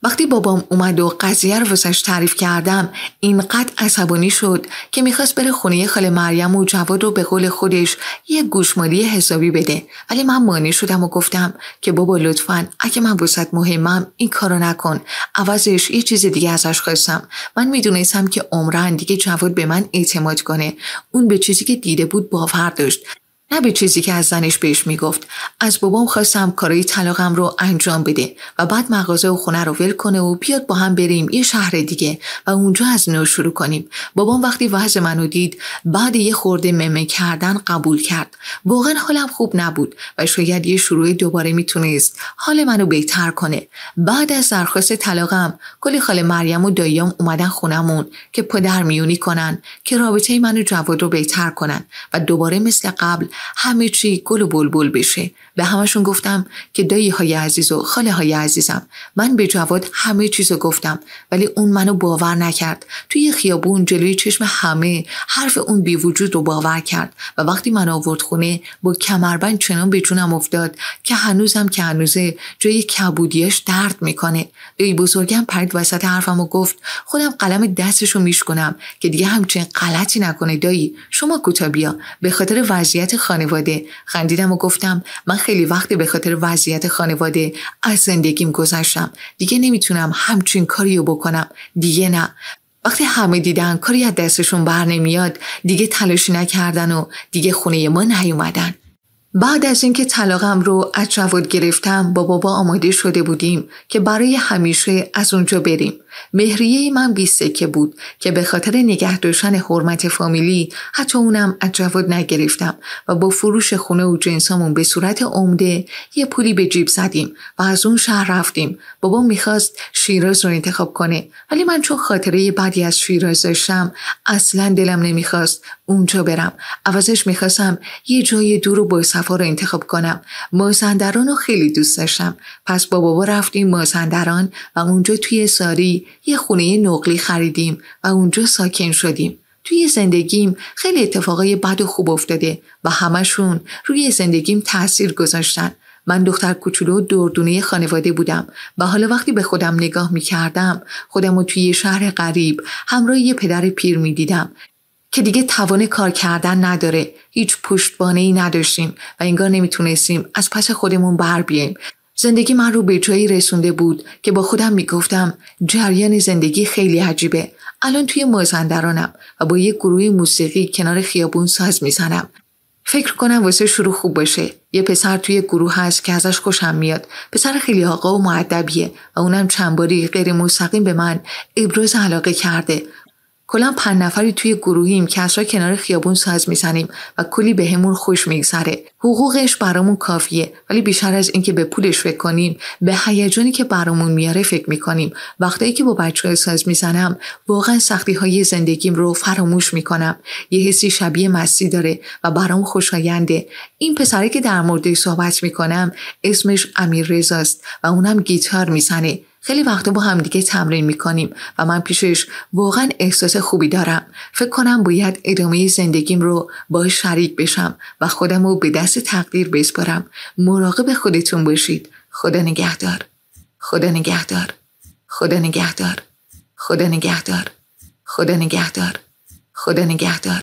وقتی بابام اومد و قضیه رو وزش تعریف کردم اینقدر عصبانی شد که میخواست بره خونه خال مریم و جواد رو به قول خودش یه گوشمالی حسابی بده ولی من مانع شدم و گفتم که بابا لطفا اگه من وسط مهمم این کارو نکن عوضش یه چیز دیگه ازش خواستم من میدونستم که عمرن دیگه جواد به من اعتماد کنه اون به چیزی که دیده بود باور داشت نه به چیزی که از زنش بهش میگفت از بابام خواستم کارای طلاقم رو انجام بده و بعد مغازه و خونه رو ول کنه و بیاد با هم بریم یه شهر دیگه و اونجا از نو شروع کنیم بابام وقتی وضع منو دید بعد یه خورده ممه کردن قبول کرد واقعا حالم خوب نبود و شاید یه شروع دوباره میتونست حال منو بهتر کنه بعد از درخواست طلاقم کلی خاله مریم و داییام اومدن خونمون که پدر میونی کنن که رابطه منو جواد رو بهتر کنن و دوباره مثل قبل همه چی گل و بلبل بشه به همشون گفتم که دایی های عزیز و خاله های عزیزم من به جواد همه چیزو گفتم ولی اون منو باور نکرد توی خیابون جلوی چشم همه حرف اون بی وجود رو باور کرد و وقتی من آورد خونه با کمربند چنان به جونم افتاد که هنوزم که هنوزه جای کبودیش درد میکنه دایی بزرگم پرید وسط حرفم و گفت خودم قلم دستشو میشکنم که دیگه همچین غلطی نکنه دایی شما کوتا بیا به خاطر وضعیت خانواده خندیدم و گفتم من خیلی وقتی به خاطر وضعیت خانواده از زندگیم گذشتم دیگه نمیتونم همچین کاری رو بکنم دیگه نه وقتی همه دیدن کاری از دستشون بر نمیاد دیگه تلاشی نکردن و دیگه خونه ما نیومدن بعد از اینکه طلاقم رو از جواد گرفتم با بابا آماده شده بودیم که برای همیشه از اونجا بریم مهریه من بیست که بود که به خاطر نگه داشتن حرمت فامیلی حتی اونم از جواد نگرفتم و با فروش خونه و جنسامون به صورت عمده یه پولی به جیب زدیم و از اون شهر رفتیم بابا میخواست شیراز رو انتخاب کنه ولی من چون خاطره بعدی از شیراز داشتم اصلا دلم نمیخواست اونجا برم عوضش میخواستم یه جای دور و سفر رو انتخاب کنم مازندران رو خیلی دوست داشتم پس با بابا رفتیم مازندران و اونجا توی ساری یه خونه نقلی خریدیم و اونجا ساکن شدیم توی زندگیم خیلی اتفاقای بد و خوب افتاده و همشون روی زندگیم تاثیر گذاشتن من دختر کوچولو دردونه خانواده بودم و حالا وقتی به خودم نگاه میکردم، خودم رو توی شهر قریب همراه یه پدر پیر می دیدم که دیگه توان کار کردن نداره هیچ پشتبانه ای نداشتیم و انگار نمیتونستیم از پس خودمون بر بیایم زندگی من رو به جایی رسونده بود که با خودم میگفتم جریان زندگی خیلی عجیبه الان توی مازندرانم و با یه گروه موسیقی کنار خیابون ساز میزنم فکر کنم واسه شروع خوب باشه یه پسر توی گروه هست که ازش خوشم میاد پسر خیلی آقا و معدبیه و اونم چند باری غیر مستقیم به من ابراز علاقه کرده کلا پن نفری توی گروهیم که اصرا کنار خیابون ساز میزنیم و کلی بهمون خوش میگذره حقوقش برامون کافیه ولی بیشتر از اینکه به پولش فکر کنیم به هیجانی که برامون میاره فکر میکنیم وقتی که با بچه ساز میزنم واقعا سختی های زندگیم رو فراموش میکنم یه حسی شبیه مسی داره و برام خوشاینده این پسره که در موردش صحبت میکنم اسمش امیر رزاست و اونم گیتار میزنه خیلی وقت با هم دیگه تمرین میکنیم و من پیشش واقعا احساس خوبی دارم فکر کنم باید ادامه زندگیم رو با شریک بشم و خودم رو به دست تقدیر بسپارم مراقب خودتون باشید خدا نگهدار خدا نگهدار خدا نگهدار خدا نگهدار خدا نگهدار خدا نگهدار